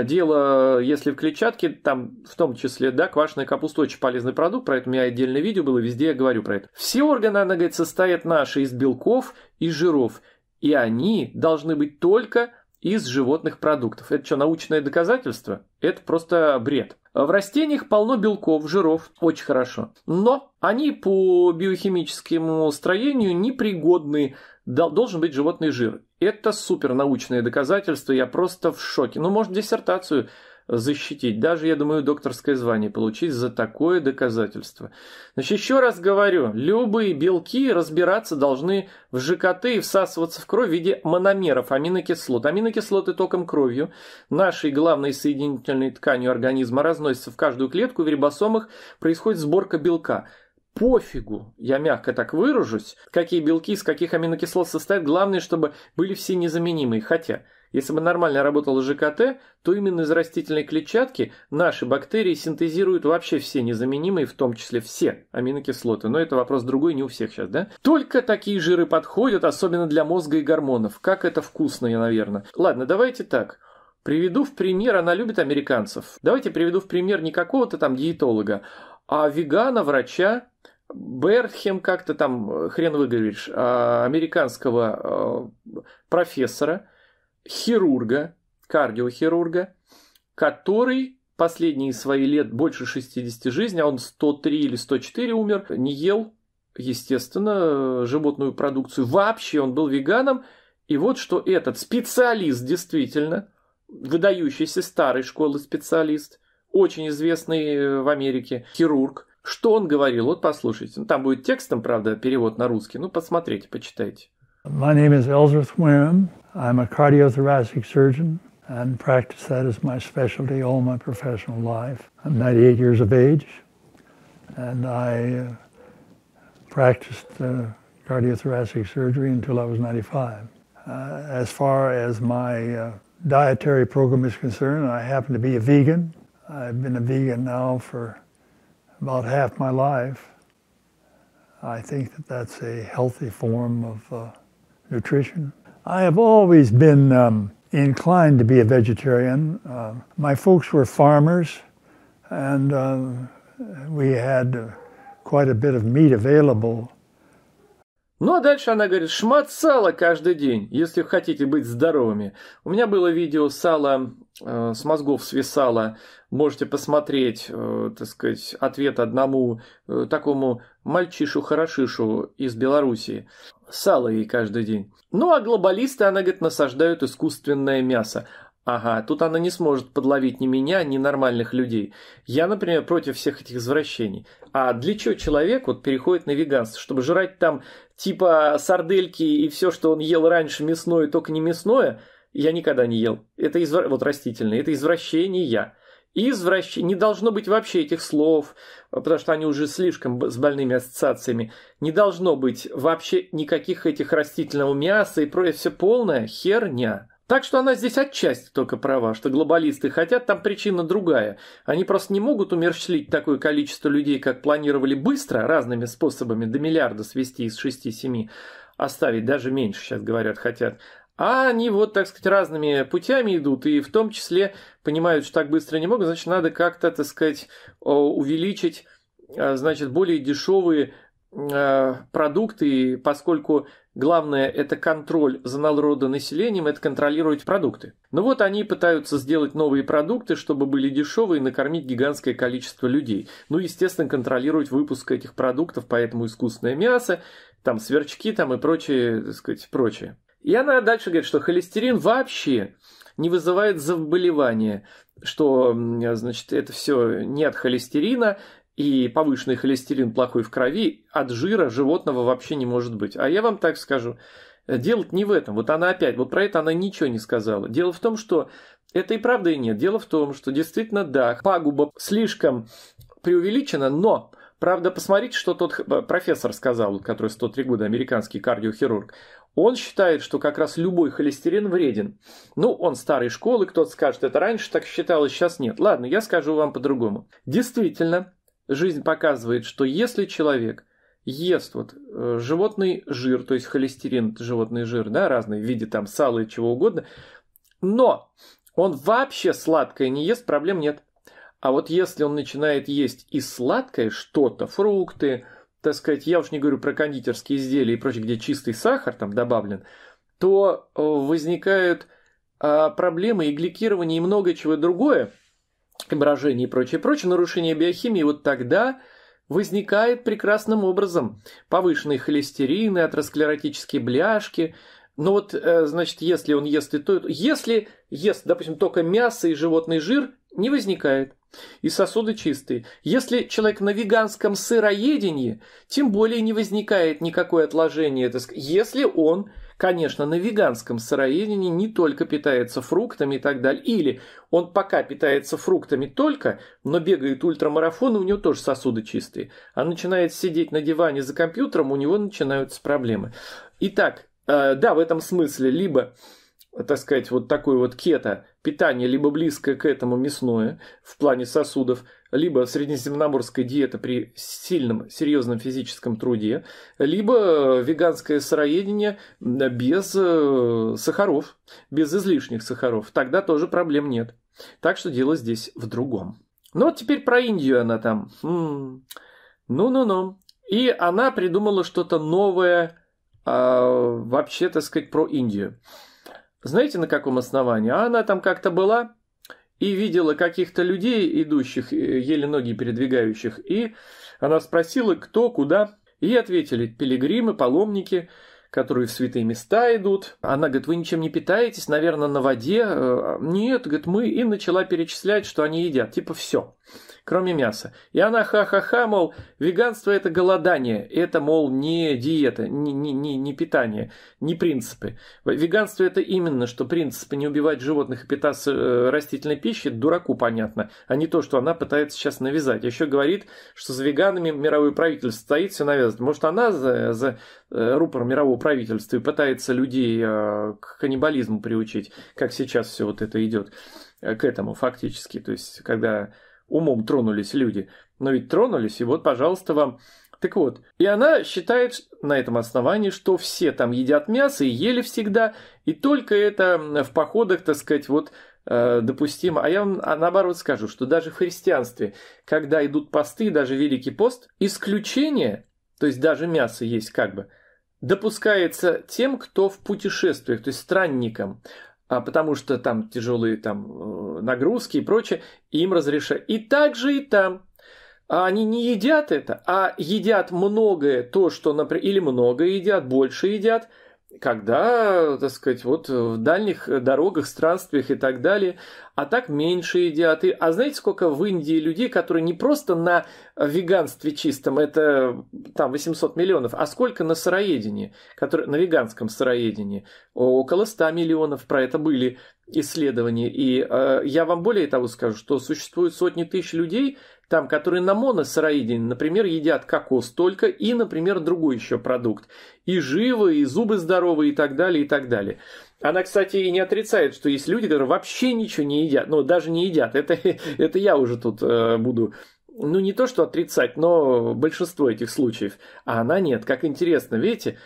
дело, если в клетчатке, там в том числе, да, квашеная капуста очень полезный продукт, про это у меня отдельное видео было, везде я говорю про это. Все органы, она говорит, состоят наши из белков и жиров. И они должны быть только из животных продуктов. Это что, научное доказательство? Это просто бред. В растениях полно белков, жиров, очень хорошо. Но они по биохимическому строению непригодны должен быть животный жир. Это супер научное доказательство, я просто в шоке. Ну, может, диссертацию защитить, даже, я думаю, докторское звание получить за такое доказательство. Значит, еще раз говорю, любые белки разбираться должны в ЖКТ и всасываться в кровь в виде мономеров аминокислот. Аминокислоты током кровью, нашей главной соединительной тканью организма, разносятся в каждую клетку, в рибосомах происходит сборка белка – пофигу, я мягко так выражусь, какие белки из каких аминокислот состоят, главное, чтобы были все незаменимые. Хотя, если бы нормально работал ЖКТ, то именно из растительной клетчатки наши бактерии синтезируют вообще все незаменимые, в том числе все аминокислоты. Но это вопрос другой, не у всех сейчас, да? Только такие жиры подходят, особенно для мозга и гормонов. Как это вкусно, я, наверное. Ладно, давайте так. Приведу в пример, она любит американцев. Давайте приведу в пример не какого-то там диетолога, а вегана, врача, Берхем как-то там, э, хрен выговоришь, а, американского э, профессора, хирурга, кардиохирурга, который последние свои лет больше 60 жизни, а он 103 или 104 умер, не ел, естественно, э, животную продукцию. Вообще он был веганом. И вот что этот специалист действительно, выдающийся старой школы специалист, очень известный в Америке хирург. Что он говорил? Вот послушайте. Ну, там будет текстом, правда, перевод на русский. Ну, посмотрите, почитайте. My name is Ellsworth Wareham. I'm a cardiothoracic surgeon and practice that as my specialty all my professional life. I'm 98 years of age and I practiced uh, cardiothoracic surgery until I was 95. Uh, as far as my uh, dietary program is concerned, I happen to be a vegan. I've been a vegan now for about half my life. I think that that's a healthy form of uh, nutrition. I have always been um, inclined to be a vegetarian. Uh, my folks were farmers, and uh, we had uh, quite a bit of meat available. Ну а дальше она говорит, шмат сала каждый день, если хотите быть здоровыми. У меня было видео сала Э, с мозгов свисало. Можете посмотреть, э, так сказать, ответ одному э, такому мальчишу-хорошишу из Белоруссии. Сало ей каждый день. Ну, а глобалисты, она говорит, насаждают искусственное мясо. Ага, тут она не сможет подловить ни меня, ни нормальных людей. Я, например, против всех этих извращений. А для чего человек вот переходит на веганство? Чтобы жрать там типа сардельки и все, что он ел раньше мясное, только не мясное – я никогда не ел. Это извр... вот растительное. это извращение. я. Извращ... Не должно быть вообще этих слов, потому что они уже слишком с больными ассоциациями. Не должно быть вообще никаких этих растительного мяса и про все полная херня. Так что она здесь отчасти только права, что глобалисты хотят, там причина другая. Они просто не могут умерщвлить такое количество людей, как планировали быстро, разными способами, до миллиарда свести из 6-7, оставить даже меньше, сейчас говорят, хотят. А они вот, так сказать, разными путями идут, и в том числе понимают, что так быстро не могут, значит, надо как-то, так сказать, увеличить, а, значит, более дешевые а, продукты, поскольку главное это контроль за народонаселением, это контролировать продукты. Ну вот они пытаются сделать новые продукты, чтобы были дешевые и накормить гигантское количество людей. Ну, естественно, контролировать выпуск этих продуктов, поэтому искусственное мясо, там сверчки там и прочее, так сказать, прочее. И она дальше говорит, что холестерин вообще не вызывает заболевания, что, значит, это все не от холестерина, и повышенный холестерин плохой в крови, от жира животного вообще не может быть. А я вам так скажу, э, дело не в этом. Вот она опять, вот про это она ничего не сказала. Дело в том, что это и правда и нет. Дело в том, что действительно, да, пагуба слишком преувеличена, но Правда, посмотрите, что тот э, профессор сказал, который 103 года, американский кардиохирург. Он считает, что как раз любой холестерин вреден. Ну, он старой школы, кто-то скажет, это раньше так считалось, сейчас нет. Ладно, я скажу вам по-другому. Действительно, жизнь показывает, что если человек ест вот э, животный жир, то есть холестерин, животный жир, да, разный, в виде там сала и чего угодно, но он вообще сладкое не ест, проблем нет. А вот если он начинает есть и сладкое что-то, фрукты, так сказать, я уж не говорю про кондитерские изделия и прочее, где чистый сахар там добавлен, то э, возникают а, проблемы и гликирование и много чего другое, и брожение и прочее, прочее, нарушение биохимии, вот тогда возникает прекрасным образом повышенные холестерины, атеросклеротические бляшки, но ну вот, э, значит, если он ест и то, и то, если ест, допустим, только мясо и животный жир, не возникает. И сосуды чистые. Если человек на веганском сыроедении, тем более не возникает никакое отложение. если он, конечно, на веганском сыроедении не только питается фруктами и так далее, или он пока питается фруктами только, но бегает ультрамарафон, и у него тоже сосуды чистые. А начинает сидеть на диване за компьютером, у него начинаются проблемы. Итак, Э, да, в этом смысле либо, так сказать, вот такое вот кето питание, либо близкое к этому мясное в плане сосудов, либо среднеземноморская диета при сильном, серьезном физическом труде, либо веганское сыроедение без э, сахаров, без излишних сахаров. Тогда тоже проблем нет. Так что дело здесь в другом. Ну вот теперь про Индию она там. Ну-ну-ну. И она придумала что-то новое а, вообще, так сказать, про Индию. Знаете, на каком основании? А она там как-то была и видела каких-то людей, идущих, э, еле ноги передвигающих, и она спросила, кто, куда. И ответили, пилигримы, паломники – которые в святые места идут. Она говорит, вы ничем не питаетесь, наверное, на воде. «Э, нет, говорит, мы. И начала перечислять, что они едят. Типа все, кроме мяса. И она ха-ха-ха, мол, веганство это голодание. Это, мол, не диета, не, не, не, не питание, не принципы. Веганство это именно, что принципы не убивать животных и питаться э, растительной пищей, дураку понятно, а не то, что она пытается сейчас навязать. Еще говорит, что за веганами мировое правительство стоит, все навязывает. Может, она за, за, Э, рупор мирового правительства и пытается людей э, к каннибализму приучить, как сейчас все вот это идет э, к этому фактически, то есть когда умом тронулись люди, но ведь тронулись, и вот, пожалуйста, вам так вот, и она считает на этом основании, что все там едят мясо и ели всегда, и только это в походах, так сказать, вот допустимо. А я вам а наоборот скажу, что даже в христианстве, когда идут посты, даже Великий пост, исключение, то есть даже мясо есть как бы – допускается тем, кто в путешествиях, то есть странникам, а, потому что там тяжелые там, э, нагрузки и прочее, им разрешают. И также и там. а Они не едят это, а едят многое, то, что, например, или много едят, больше едят – когда, так сказать, вот в дальних э, дорогах, странствиях и так далее, а так меньше едят. И, а знаете, сколько в Индии людей, которые не просто на веганстве чистом, это там 800 миллионов, а сколько на сыроедении, который, на веганском сыроедении? Около 100 миллионов, про это были исследования. И э, я вам более того скажу, что существуют сотни тысяч людей, там, которые на моносыроедении, например, едят кокос только и, например, другой еще продукт. И живы, и зубы здоровы, и так далее, и так далее. Она, кстати, и не отрицает, что есть люди, которые вообще ничего не едят, ну, даже не едят. Это, это я уже тут э, буду ну не то что отрицать, но большинство этих случаев, а она нет. Как интересно, видите,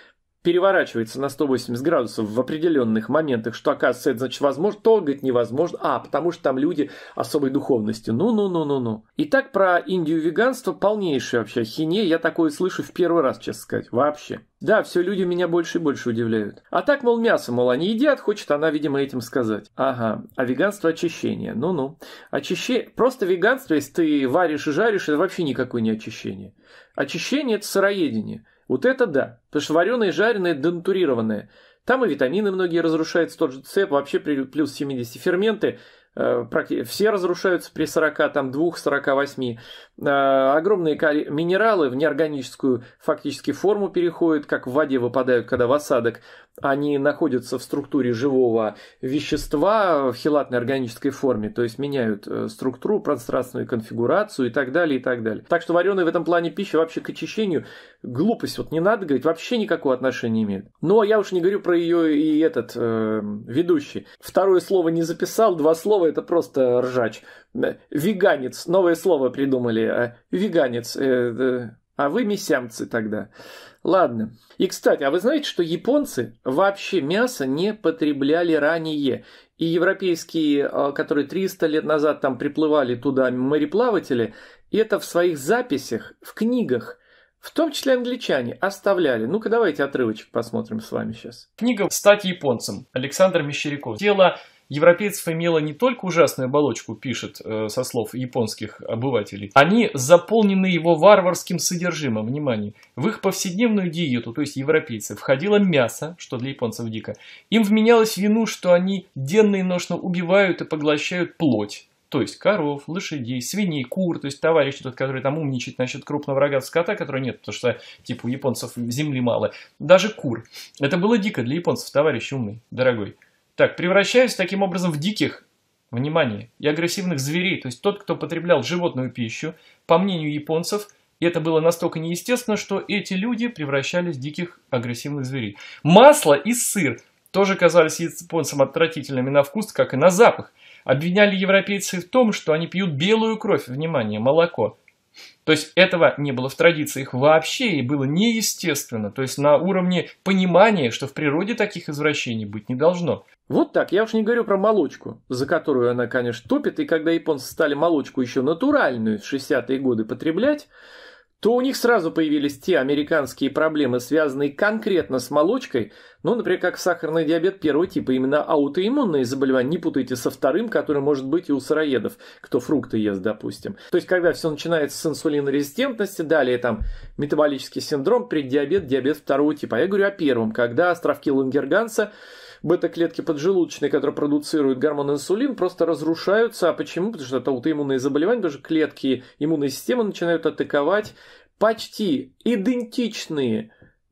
переворачивается на 180 градусов в определенных моментах, что оказывается, это значит возможно, то, говорит, невозможно, а, потому что там люди особой духовности. Ну-ну-ну-ну-ну. И так про Индию веганство полнейшее вообще хине. Я такое слышу в первый раз, честно сказать, вообще. Да, все люди меня больше и больше удивляют. А так, мол, мясо, мол, они едят, хочет она, видимо, этим сказать. Ага, а веганство очищение. Ну-ну. Очищение... Просто веганство, если ты варишь и жаришь, это вообще никакое не очищение. Очищение – это сыроедение. Вот это да. Потому что вареное, жареное, денатурированное. Там и витамины многие разрушаются, тот же цеп, вообще плюс 70 ферменты, э, все разрушаются при 40, там 2, 48. Э, огромные минералы в неорганическую фактически форму переходят, как в воде выпадают, когда в осадок. Они находятся в структуре живого вещества в хелатной органической форме, то есть меняют э, структуру, пространственную конфигурацию и так далее, и так далее. Так что вареная в этом плане пища вообще к очищению глупость, вот не надо говорить, вообще никакого отношения не имеет. Но я уж не говорю про ее и этот э, ведущий. Второе слово не записал, два слова это просто ржач. Э, веганец, новое слово придумали. А, веганец. Э, а вы мясямцы тогда. Ладно. И, кстати, а вы знаете, что японцы вообще мясо не потребляли ранее? И европейские, а, которые 300 лет назад там приплывали туда мореплаватели, это в своих записях, в книгах, в том числе англичане, оставляли. Ну-ка, давайте отрывочек посмотрим с вами сейчас. Книга «Стать японцем» Александр Мещеряков. Дело европейцев имела не только ужасную оболочку, пишет э, со слов японских обывателей, они заполнены его варварским содержимым, внимание, в их повседневную диету, то есть европейцы, входило мясо, что для японцев дико, им вменялось вину, что они денно и ношно убивают и поглощают плоть, то есть коров, лошадей, свиней, кур, то есть товарищ тот, который там умничает насчет крупного рогатого скота, которого нет, потому что, типа, у японцев земли мало, даже кур. Это было дико для японцев, товарищ умный, дорогой. Так, превращаюсь таким образом в диких, внимание, и агрессивных зверей. То есть тот, кто потреблял животную пищу, по мнению японцев, это было настолько неестественно, что эти люди превращались в диких агрессивных зверей. Масло и сыр тоже казались японцам отвратительными на вкус, как и на запах. Обвиняли европейцы в том, что они пьют белую кровь, внимание, молоко. То есть этого не было в традициях вообще и было неестественно, то есть на уровне понимания, что в природе таких извращений быть не должно. Вот так, я уж не говорю про молочку, за которую она, конечно, топит, и когда японцы стали молочку еще натуральную в 60-е годы потреблять, то у них сразу появились те американские проблемы, связанные конкретно с молочкой, ну, например, как сахарный диабет первого типа, именно аутоиммунные заболевания, не путайте со вторым, который может быть и у сыроедов, кто фрукты ест, допустим. То есть, когда все начинается с инсулинорезистентности, далее там метаболический синдром, преддиабет, диабет второго типа. я говорю о первом, когда островки Лангерганса – бета-клетки поджелудочной, которые продуцируют гормон инсулин, просто разрушаются. А почему? Потому что это аутоиммунные заболевания, потому что клетки иммунной системы начинают атаковать почти идентичные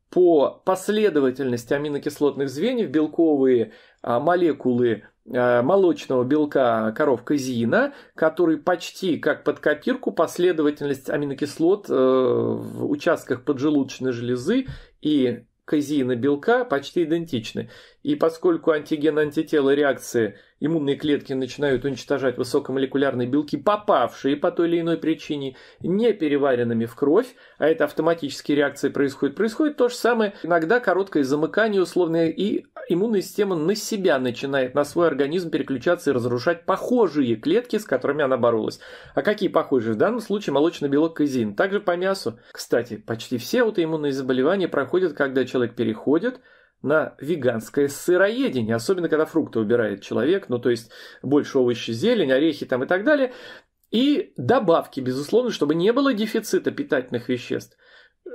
по последовательности аминокислотных звеньев белковые а, молекулы а, молочного белка коров казина, который почти как под копирку последовательность аминокислот э, в участках поджелудочной железы и казеина белка почти идентичны. И поскольку антиген-антитела реакции иммунные клетки начинают уничтожать высокомолекулярные белки, попавшие по той или иной причине не переваренными в кровь, а это автоматические реакции происходят, происходит то же самое иногда короткое замыкание условное и иммунная система на себя начинает, на свой организм переключаться и разрушать похожие клетки, с которыми она боролась. А какие похожие? В данном случае молочный белок казин, Также по мясу. Кстати, почти все аутоиммунные заболевания проходят, когда человек переходит на веганское сыроедение, особенно когда фрукты убирает человек, ну то есть больше овощи, зелень, орехи там и так далее, и добавки, безусловно, чтобы не было дефицита питательных веществ,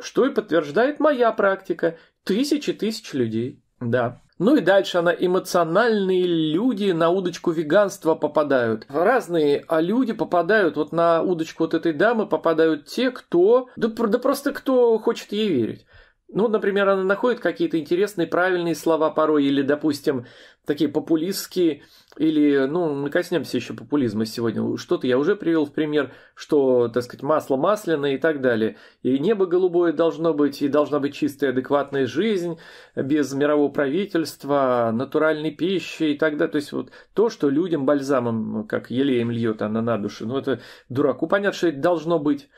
что и подтверждает моя практика, тысячи тысяч людей. Да. Ну и дальше она эмоциональные люди на удочку веганства попадают. Разные а люди попадают вот на удочку вот этой дамы попадают те, кто да, да просто кто хочет ей верить. Ну, например, она находит какие-то интересные, правильные слова порой, или, допустим, такие популистские, или, ну, мы коснемся еще популизма сегодня, что-то я уже привел в пример, что, так сказать, масло масляное и так далее. И небо голубое должно быть, и должна быть чистая, адекватная жизнь, без мирового правительства, натуральной пищи и так далее. То есть вот то, что людям бальзамом, как елеем льет она на душу, ну это дураку понятно, что это должно быть.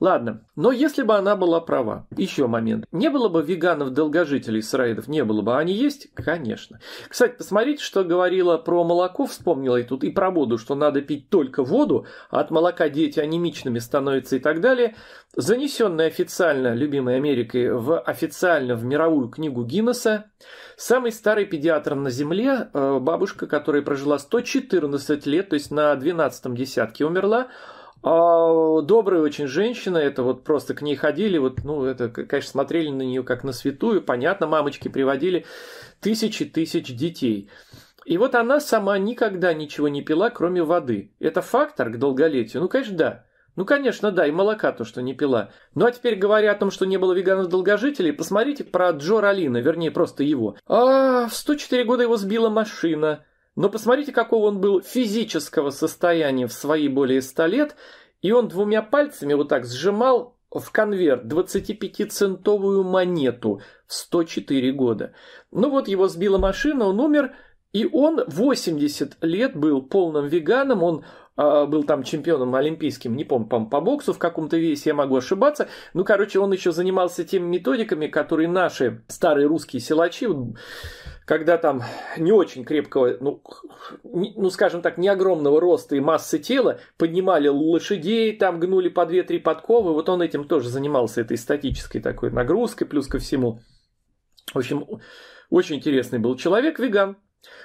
Ладно, но если бы она была права, еще момент. Не было бы веганов-долгожителей, сраидов, не было бы, а они есть? Конечно. Кстати, посмотрите, Смотрите, что говорила про молоко, вспомнила и тут, и про воду, что надо пить только воду, а от молока дети анемичными становятся и так далее. Занесенная официально, любимой Америкой, в официально в мировую книгу Гиннесса, самый старый педиатр на Земле, э, бабушка, которая прожила 114 лет, то есть на 12-м десятке умерла, а, добрая очень женщина, это вот просто к ней ходили, вот, ну, это, конечно, смотрели на нее как на святую, понятно, мамочки приводили тысячи тысяч детей. И вот она сама никогда ничего не пила, кроме воды. Это фактор к долголетию? Ну, конечно, да. Ну, конечно, да, и молока то, что не пила. Ну, а теперь, говоря о том, что не было веганов-долгожителей, посмотрите про Джо Ролина, вернее, просто его. А, в 104 года его сбила машина. Но посмотрите, какого он был физического состояния в свои более 100 лет, и он двумя пальцами вот так сжимал в конверт 25-центовую монету в 104 года. Ну вот его сбила машина, он умер, и он 80 лет был полным веганом, он а, был там чемпионом олимпийским, не помню, по, по боксу в каком-то весе, я могу ошибаться. Ну, короче, он еще занимался теми методиками, которые наши старые русские силачи, когда там не очень крепкого, ну, ну скажем так, не огромного роста и массы тела, поднимали лошадей, там гнули по 2-3 подковы, вот он этим тоже занимался, этой статической такой нагрузкой, плюс ко всему. В общем, очень интересный был человек, веган,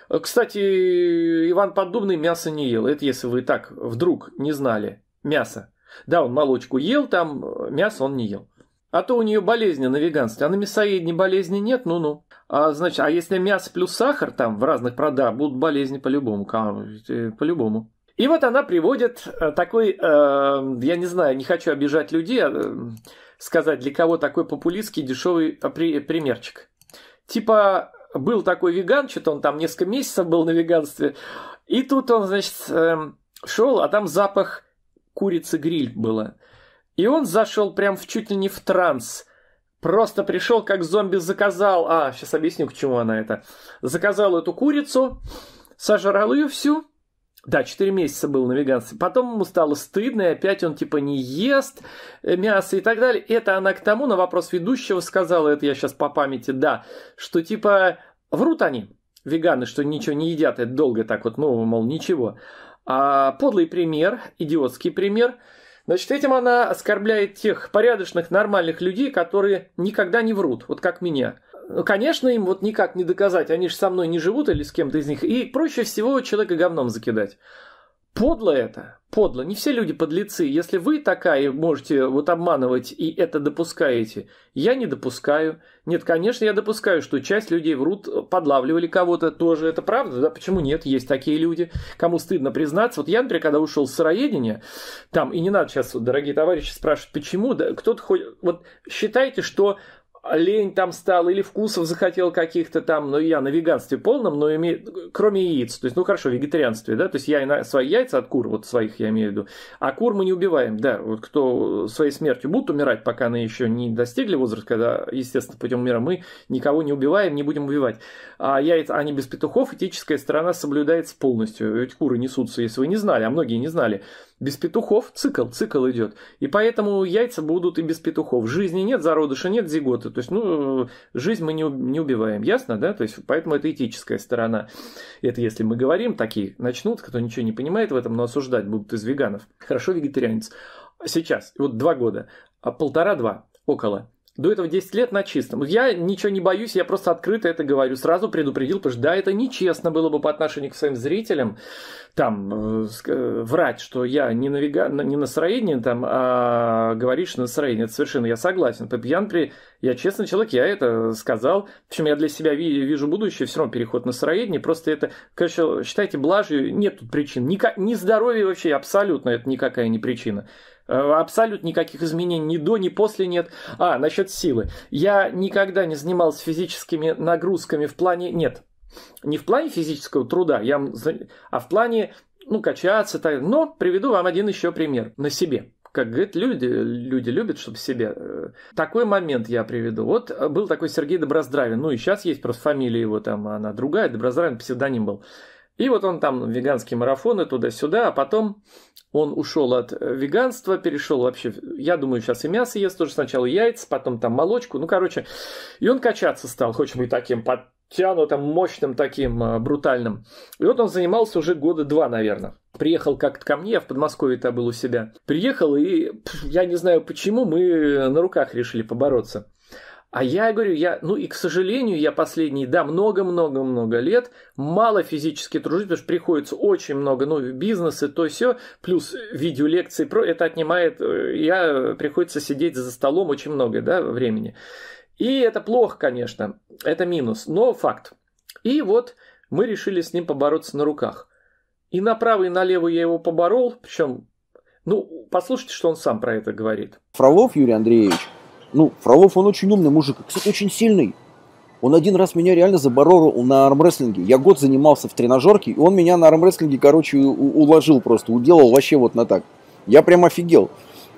Э, кстати, Иван Поддубный мясо не ел. Это если вы так вдруг не знали. Мясо. Да, он молочку ел, там э, мясо он не ел. А то у нее болезни на веганстве. А на мясоедении болезни нет, ну-ну. А, значит, а если мясо плюс сахар там в разных продах, будут болезни по-любому. А, э, по-любому. И вот она приводит такой, э, я не знаю, не хочу обижать людей, а, э, сказать для кого такой популистский дешевый при, примерчик. Типа был такой веган, что-то он там несколько месяцев был на веганстве, и тут он, значит, эм, шел, а там запах курицы гриль было. И он зашел прям в чуть ли не в транс. Просто пришел, как зомби заказал. А, сейчас объясню, к чему она это. Заказал эту курицу, сожрал ее всю, да, 4 месяца был на веганстве. Потом ему стало стыдно, и опять он типа не ест мясо и так далее. Это она к тому, на вопрос ведущего сказала, это я сейчас по памяти, да, что типа врут они, веганы, что ничего не едят, это долго так вот, ну, мол, ничего. А подлый пример, идиотский пример. Значит, этим она оскорбляет тех порядочных, нормальных людей, которые никогда не врут, вот как меня – конечно, им вот никак не доказать, они же со мной не живут или с кем-то из них, и проще всего человека говном закидать. Подло это, подло. Не все люди подлецы. Если вы такая можете вот обманывать и это допускаете, я не допускаю. Нет, конечно, я допускаю, что часть людей врут, подлавливали кого-то тоже. Это правда, да? Почему нет? Есть такие люди, кому стыдно признаться. Вот я, например, когда ушел с сыроедения, там, и не надо сейчас, вот, дорогие товарищи, спрашивать, почему, да, кто-то хоть... Вот считайте, что лень там стал или вкусов захотел каких-то там, но ну, я на веганстве полном, но име... кроме яиц, то есть, ну хорошо, вегетарианстве, да, то есть я на... свои яйца от кур, вот своих я имею в виду, а кур мы не убиваем, да, вот кто своей смертью будут умирать, пока они еще не достигли возраста, когда, естественно, путем мира мы никого не убиваем, не будем убивать, а яйца, они без петухов, этическая сторона соблюдается полностью, ведь куры несутся, если вы не знали, а многие не знали, без петухов цикл, цикл идет. И поэтому яйца будут и без петухов. Жизни нет, зародыша нет, зиготы. То есть, ну, жизнь мы не, не убиваем. Ясно, да? То есть, поэтому это этическая сторона. Это если мы говорим, такие начнут, кто ничего не понимает в этом, но осуждать будут из веганов. Хорошо, вегетарианец. Сейчас, вот два года, а полтора-два около. До этого 10 лет на чистом. Я ничего не боюсь, я просто открыто это говорю. Сразу предупредил, потому что да, это нечестно было бы по отношению к своим зрителям там э, э, врать, что я не, навига... не настроение, там, а говоришь что настроение. Это совершенно я согласен. Я, при, я честный человек, я это сказал. В общем, я для себя вижу будущее, все равно переход настроения. Просто это, короче, считайте блажью, нет тут причин. Ни, ни здоровья вообще, абсолютно это никакая не причина. Э, Абсолютно никаких изменений ни до, ни после нет. А, насчет силы. Я никогда не занимался физическими нагрузками в плане... Нет, не в плане физического труда, я, а в плане, ну, качаться. Так. Но приведу вам один еще пример на себе. Как говорят люди, люди любят, чтобы себе... Э, такой момент я приведу. Вот был такой Сергей Доброздравин. Ну и сейчас есть просто фамилия его там, она другая. Доброздравин псевдоним был. И вот он там веганские марафоны туда-сюда, а потом он ушел от э, веганства, перешел вообще, я думаю, сейчас и мясо ест тоже сначала яйца, потом там молочку, ну, короче, и он качаться стал, хоть мы таким подтянутым, мощным таким, э, брутальным. И вот он занимался уже года два, наверное. Приехал как-то ко мне, я в Подмосковье это был у себя. Приехал, и я не знаю почему, мы на руках решили побороться. А я говорю, я, ну и к сожалению, я последние, да, много-много-много лет мало физически тружусь, потому что приходится очень много, ну, бизнеса, то все, плюс видеолекции, это отнимает, э, я, приходится сидеть за столом очень много, да, времени. И это плохо, конечно, это минус, но факт. И вот мы решили с ним побороться на руках. И направо, и налево я его поборол, причем, ну, послушайте, что он сам про это говорит. Фролов Юрий Андреевич ну, Фролов, он очень умный мужик. кстати, очень сильный. Он один раз меня реально заборол на армрестлинге. Я год занимался в тренажерке, и он меня на армрестлинге, короче, уложил просто, уделал вообще вот на так. Я прям офигел.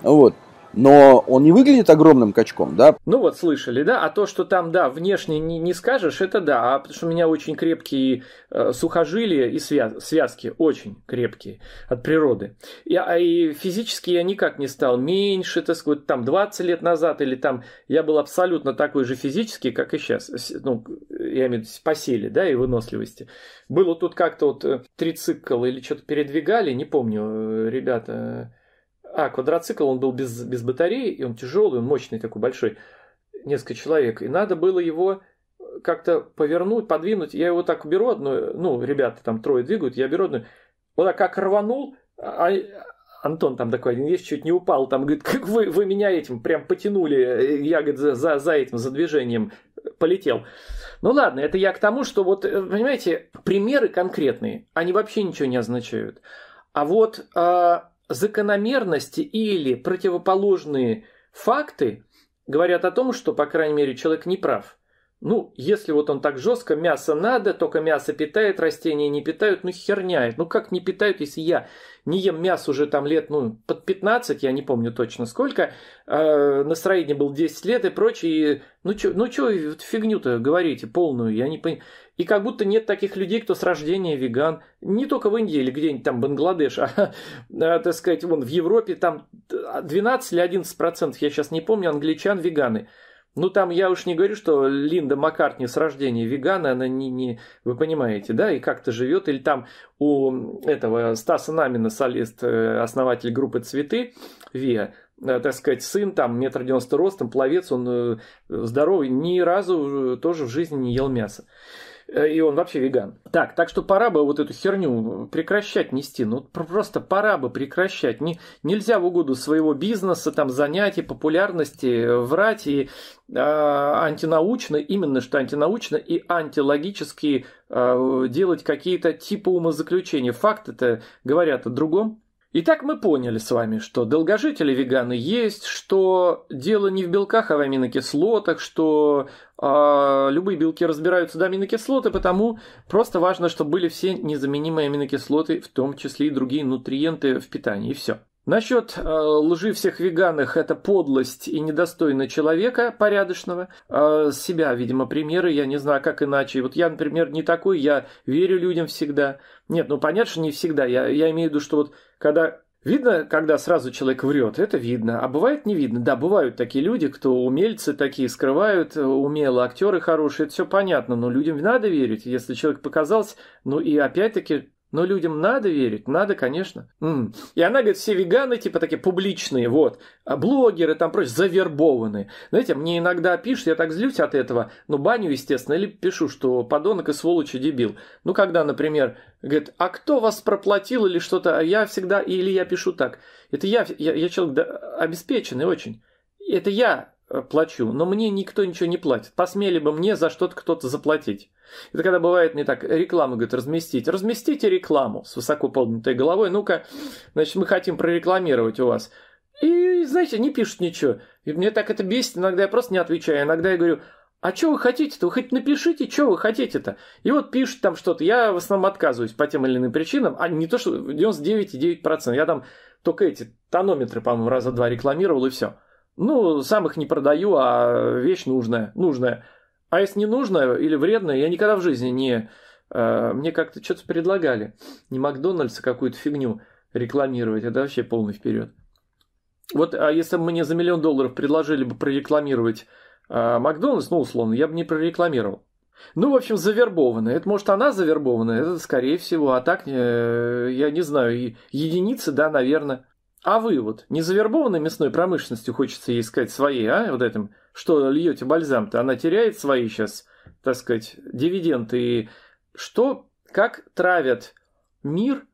Вот но он не выглядит огромным качком, да? Ну вот слышали, да, а то, что там, да, внешне не, не скажешь, это да, а потому что у меня очень крепкие э, сухожилия и связ, связки, очень крепкие от природы. И, а, и физически я никак не стал меньше, так сказать, там 20 лет назад или там, я был абсолютно такой же физически, как и сейчас, ну, я имею в виду по силе, да, и выносливости. Было тут как-то вот э, трицикл или что-то передвигали, не помню, э, ребята а, квадроцикл, он был без, без батареи, и он тяжелый, он мощный такой большой, несколько человек. И надо было его как-то повернуть, подвинуть. Я его так беру одну, ну, ребята там трое двигают, я беру одну. Вот так как рванул, а, Антон там такой один есть, чуть не упал, там говорит, как вы, вы меня этим прям потянули, я, говорит, за, за, этим, за движением полетел. Ну ладно, это я к тому, что вот, э, понимаете, примеры конкретные, они вообще ничего не означают. А вот а, закономерности или противоположные факты говорят о том, что, по крайней мере, человек не прав. Ну, если вот он так жестко, мясо надо, только мясо питает, растения не питают, ну херняет. Ну как не питают, если я не ем мясо уже там лет, ну, под 15, я не помню точно сколько, э, а, настроение было 10 лет и прочее. И, ну что ну, чё, фигню-то говорите полную, я не понимаю. И как будто нет таких людей, кто с рождения веган. Не только в Индии или где-нибудь там Бангладеш, а, а, так сказать, вон в Европе там 12 или 11 процентов, я сейчас не помню, англичан веганы. Ну, там я уж не говорю, что Линда Маккартни с рождения вегана, она не, не вы понимаете, да, и как-то живет. Или там у этого Стаса Намина, солист, э, основатель группы «Цветы», Виа, э, так сказать, сын, там, метр девяносто ростом, пловец, он э, здоровый, ни разу тоже в жизни не ел мясо. Э, и он вообще веган. Так, так что пора бы вот эту херню прекращать нести. Ну, просто пора бы прекращать. Не, нельзя в угоду своего бизнеса, там, занятий, популярности э, врать и а, антинаучно, именно что антинаучно и антилогически а, делать какие-то типа умозаключения. Факты-то говорят о другом. Итак, мы поняли с вами, что долгожители веганы есть, что дело не в белках, а в аминокислотах, что э, любые белки разбираются до аминокислоты, потому просто важно, чтобы были все незаменимые аминокислоты, в том числе и другие нутриенты в питании, и все. Насчет э, лжи всех веганах – это подлость и недостойно человека порядочного. Э, себя, видимо, примеры, я не знаю, как иначе. Вот я, например, не такой, я верю людям всегда. Нет, ну понятно, что не всегда. Я, я имею в виду, что вот когда Видно, когда сразу человек врет, это видно. А бывает не видно. Да, бывают такие люди, кто умельцы такие скрывают, э, умело, актеры хорошие, это все понятно, но людям надо верить. Если человек показался, ну и опять-таки но людям надо верить, надо, конечно. И она говорит, все веганы, типа, такие публичные, вот. А блогеры там прочее, завербованные. Знаете, мне иногда пишут, я так злюсь от этого, ну, баню, естественно, или пишу, что подонок и сволочь и дебил. Ну, когда, например, говорит, а кто вас проплатил или что-то, а я всегда, или я пишу так. Это я, я, я человек да, обеспеченный очень. Это я э, плачу, но мне никто ничего не платит. Посмели бы мне за что-то кто-то заплатить. Это когда бывает не так, рекламу, говорит, разместить, Разместите рекламу с высоко поднятой головой. Ну-ка, значит, мы хотим прорекламировать у вас. И, знаете, не пишут ничего. И мне так это бесит, иногда я просто не отвечаю. Иногда я говорю, а что вы хотите-то? Вы хоть напишите, что вы хотите-то. И вот пишут там что-то. Я в основном отказываюсь по тем или иным причинам, а не то, что 99,9%. Я там только эти тонометры, по-моему, раза два рекламировал и все. Ну, сам их не продаю, а вещь нужная, нужная. А если не нужно или вредно, я никогда в жизни не... Э, мне как-то что-то предлагали. Не Макдональдса какую-то фигню рекламировать. Это вообще полный вперед. Вот а если бы мне за миллион долларов предложили бы прорекламировать э, Макдональдс, ну, условно, я бы не прорекламировал. Ну, в общем, завербованы. Это может она завербованная, это скорее всего. А так, э, я не знаю, единицы, да, наверное. А вы вот не завербованной мясной промышленностью, хочется ей сказать, своей, а, вот этим что льете бальзам-то, она теряет свои сейчас, так сказать, дивиденды. И что, как травят мир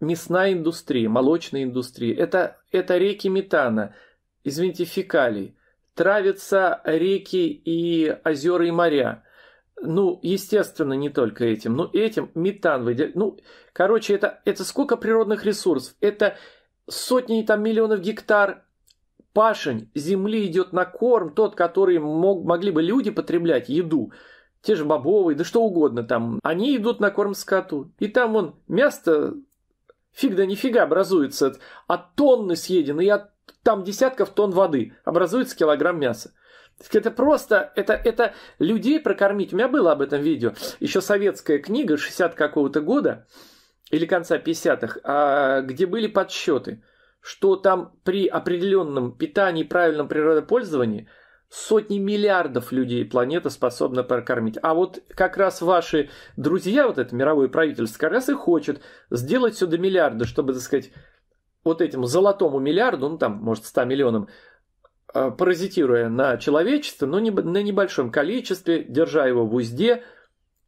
мясная индустрия, молочная индустрия. Это, это реки метана, извините, фекалий. Травятся реки и озера и моря. Ну, естественно, не только этим. ну этим метан выделяет. Ну, короче, это, это сколько природных ресурсов? Это сотни там миллионов гектар пашень земли идет на корм, тот, который мог, могли бы люди потреблять, еду, те же бобовые, да что угодно там, они идут на корм скоту. И там он мясо фиг да нифига образуется от, от тонны съеденной и от там десятков тонн воды образуется килограмм мяса. Это просто, это, это людей прокормить. У меня было об этом видео. Еще советская книга 60 какого-то года или конца 50-х, а, где были подсчеты что там при определенном питании правильном природопользовании сотни миллиардов людей планета способна прокормить. А вот как раз ваши друзья, вот это мировое правительство, как раз и хочет сделать все до миллиарда, чтобы, так сказать, вот этим золотому миллиарду, ну там, может, 100 миллионам, э, паразитируя на человечество, но не, на небольшом количестве, держа его в узде,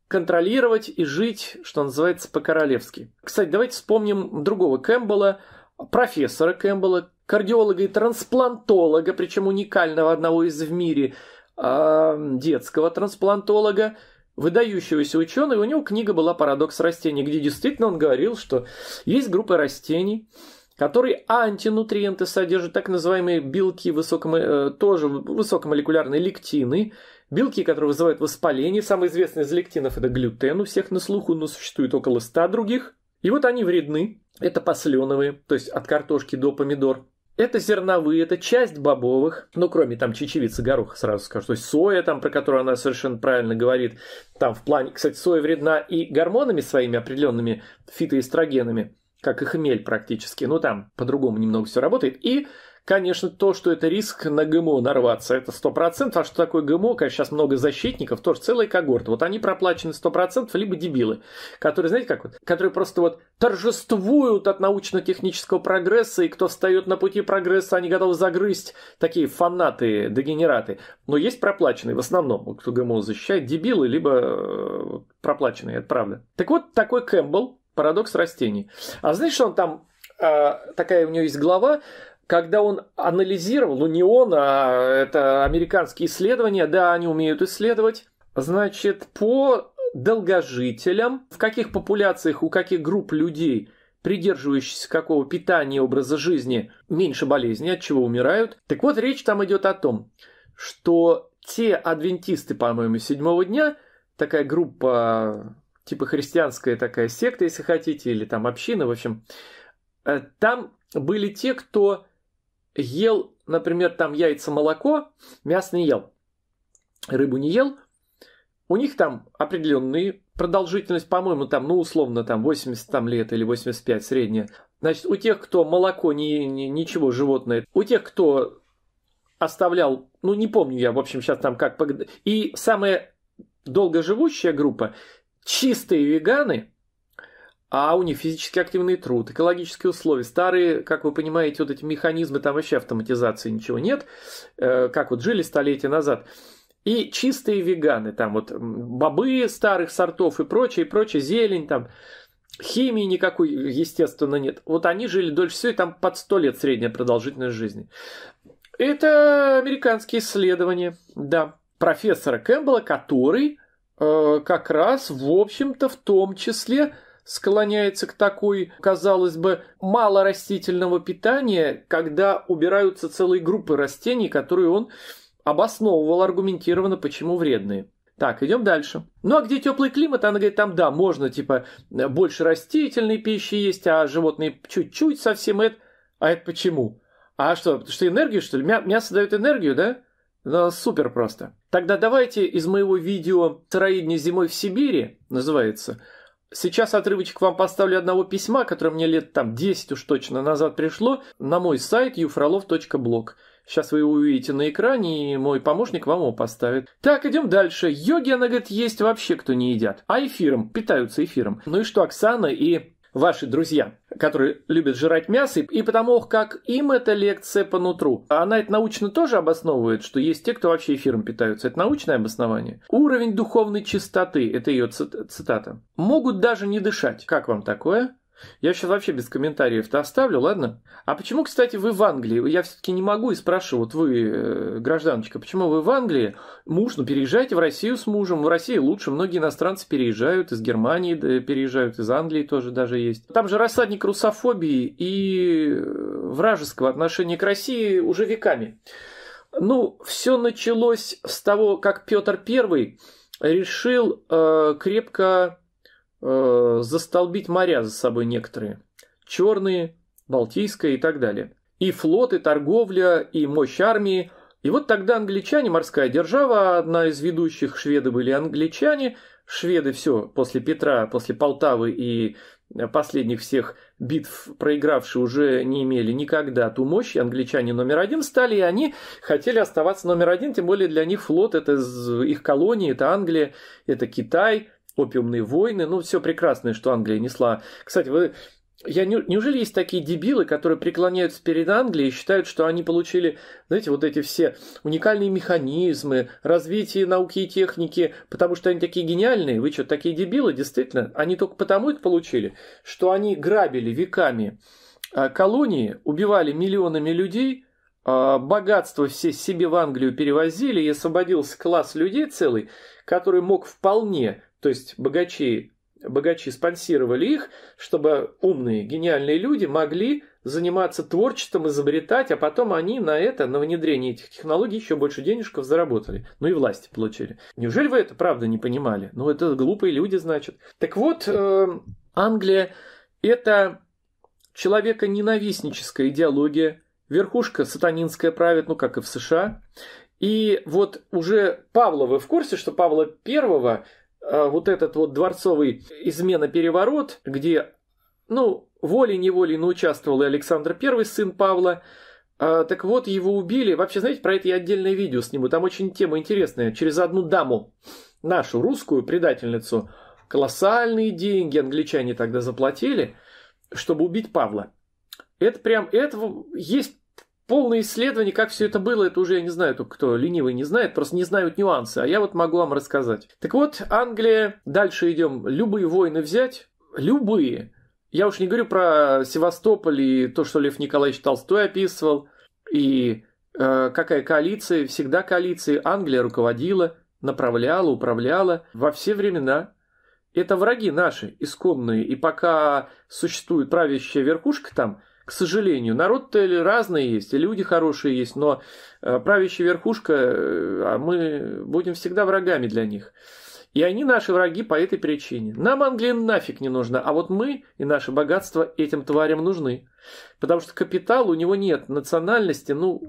контролировать и жить, что называется, по-королевски. Кстати, давайте вспомним другого Кэмпбелла, профессора Кэмпбелла, кардиолога и трансплантолога, причем уникального одного из в мире а, детского трансплантолога, выдающегося ученого. У него книга была «Парадокс растений», где действительно он говорил, что есть группы растений, которые антинутриенты содержат, так называемые белки, высокомо... Э, тоже высокомолекулярные лектины, белки, которые вызывают воспаление. Самый известный из лектинов – это глютен, у всех на слуху, но существует около ста других. И вот они вредны, это посленовые, то есть от картошки до помидор. Это зерновые, это часть бобовых, ну, кроме там чечевицы, гороха, сразу скажу. То есть соя, там, про которую она совершенно правильно говорит, там в плане, кстати, соя вредна и гормонами своими определенными фитоэстрогенами, как и хмель практически, ну, там по-другому немного все работает, и Конечно, то, что это риск на ГМО нарваться, это 100%, а что такое ГМО, конечно, сейчас много защитников, тоже целый когорт. Вот они проплачены 100%, либо дебилы, которые, знаете, как вот, которые просто вот торжествуют от научно-технического прогресса, и кто встает на пути прогресса, они готовы загрызть такие фанаты, дегенераты. Но есть проплаченные в основном, кто ГМО защищает, дебилы, либо э, проплаченные, это правда. Так вот, такой Кэмпбелл, парадокс растений. А знаете, что он там, а, такая у него есть глава, когда он анализировал, ну не он, а это американские исследования, да, они умеют исследовать, значит, по долгожителям, в каких популяциях, у каких групп людей, придерживающихся какого питания и образа жизни, меньше болезней, от чего умирают. Так вот, речь там идет о том, что те адвентисты, по-моему, седьмого дня, такая группа, типа христианская такая секта, если хотите, или там община, в общем, э, там были те, кто ел, например, там яйца, молоко, мясо не ел, рыбу не ел, у них там определенные продолжительность, по-моему, там, ну, условно, там 80 там, лет или 85 средняя. Значит, у тех, кто молоко, не, не, ничего, животное, у тех, кто оставлял, ну, не помню я, в общем, сейчас там как... И самая долгоживущая группа, чистые веганы – а у них физически активный труд, экологические условия. Старые, как вы понимаете, вот эти механизмы, там вообще автоматизации ничего нет, э, как вот жили столетия назад. И чистые веганы, там вот бобы старых сортов и прочее, и прочее, зелень там. Химии никакой, естественно, нет. Вот они жили дольше всего, и там под 100 лет средняя продолжительность жизни. Это американские исследования, да, профессора Кэмпбелла, который э, как раз, в общем-то, в том числе склоняется к такой, казалось бы, малорастительного питания, когда убираются целые группы растений, которые он обосновывал аргументированно, почему вредные. Так, идем дальше. Ну а где теплый климат, она говорит, там да, можно типа больше растительной пищи есть, а животные чуть-чуть совсем это. А это почему? А что, потому что энергию, что ли? Мясо дает энергию, да? Ну, супер просто. Тогда давайте из моего видео «Сыроедение зимой в Сибири» называется – Сейчас отрывочек вам поставлю одного письма, которое мне лет там 10 уж точно назад пришло, на мой сайт юфролов.блог. Сейчас вы его увидите на экране, и мой помощник вам его поставит. Так, идем дальше. Йоги, она говорит, есть вообще кто не едят. А эфиром, питаются эфиром. Ну и что, Оксана и ваши друзья, которые любят жрать мясо, и потому как им эта лекция по нутру. Она это научно тоже обосновывает, что есть те, кто вообще эфиром питаются. Это научное обоснование. Уровень духовной чистоты, это ее цитата, могут даже не дышать. Как вам такое? Я сейчас вообще без комментариев-то оставлю, ладно? А почему, кстати, вы в Англии? Я все-таки не могу и спрашиваю, вот вы, э, гражданочка, почему вы в Англии? Муж, ну переезжайте в Россию с мужем, в России лучше, многие иностранцы переезжают, из Германии э, переезжают, из Англии тоже даже есть. Там же рассадник русофобии и э, вражеского отношения к России уже веками. Ну, все началось с того, как Петр I решил э, крепко э, застолбить моря за собой некоторые. Черные, Балтийское и так далее. И флот, и торговля, и мощь армии. И вот тогда англичане, морская держава, одна из ведущих, шведы были англичане. Шведы все после Петра, после Полтавы и последних всех битв проигравшие уже не имели никогда ту мощь, англичане номер один стали, и они хотели оставаться номер один, тем более для них флот, это их колонии, это Англия, это Китай, опиумные войны, ну, все прекрасное, что Англия несла. Кстати, вы я не, неужели есть такие дебилы, которые преклоняются перед Англией и считают, что они получили, знаете, вот эти все уникальные механизмы, развитие науки и техники, потому что они такие гениальные? Вы что, такие дебилы? Действительно, они только потому это получили, что они грабили веками а, колонии, убивали миллионами людей, а, богатство все себе в Англию перевозили, и освободился класс людей целый, который мог вполне то есть богачи, богачи спонсировали их, чтобы умные, гениальные люди могли заниматься творчеством, изобретать, а потом они на это, на внедрение этих технологий еще больше денежков заработали. Ну и власти получили. Неужели вы это правда не понимали? Ну это глупые люди, значит. Так вот, э, Англия это человека человеконенавистническая идеология, верхушка сатанинская правит, ну как и в США. И вот уже Павла, вы в курсе, что Павла Первого Э, вот этот вот дворцовый измена-переворот, где, ну, волей-неволей, но участвовал и Александр I, сын Павла, а, так вот, его убили. Вообще, знаете, про это я отдельное видео сниму. Там очень тема интересная. Через одну даму, нашу русскую предательницу, колоссальные деньги англичане тогда заплатили, чтобы убить Павла. Это прям, это есть полное исследование, как все это было, это уже я не знаю, только кто ленивый не знает, просто не знают нюансы, а я вот могу вам рассказать. Так вот, Англия, дальше идем, любые войны взять, любые. Я уж не говорю про Севастополь и то, что Лев Николаевич Толстой описывал, и э, какая коалиция, всегда коалиции Англия руководила, направляла, управляла во все времена. Это враги наши, исконные, и пока существует правящая верхушка там – к сожалению. Народ-то разный есть, и люди хорошие есть, но э, правящая верхушка, э, а мы будем всегда врагами для них. И они наши враги по этой причине. Нам Англия нафиг не нужна, а вот мы и наше богатство этим тварям нужны. Потому что капитал у него нет, национальности, ну,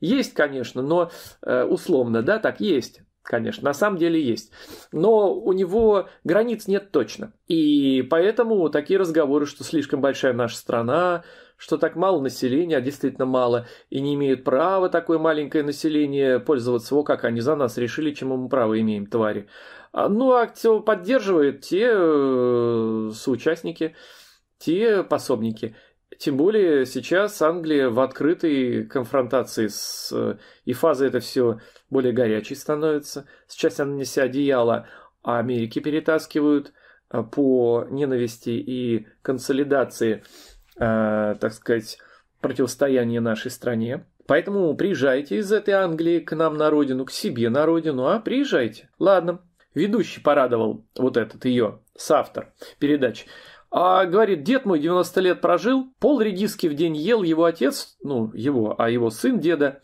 есть, конечно, но э, условно, да, так есть. Конечно, на самом деле есть. Но у него границ нет точно. И поэтому такие разговоры, что слишком большая наша страна, что так мало населения, а действительно мало, и не имеют права такое маленькое население пользоваться. О, как они за нас решили, чему мы право имеем, твари. А, ну, а кто поддерживает те э, соучастники, те пособники. Тем более сейчас Англия в открытой конфронтации с... Э, и фаза это все более горячей становится. Сейчас она неся одеяло, а Америки перетаскивают э, по ненависти и консолидации Э, так сказать, противостояние нашей стране. Поэтому приезжайте из этой Англии к нам на родину, к себе на родину, а приезжайте. Ладно. Ведущий порадовал вот этот ее, соавтор передачи, А говорит, дед мой 90 лет прожил, пол редиски в день ел его отец, ну его, а его сын деда,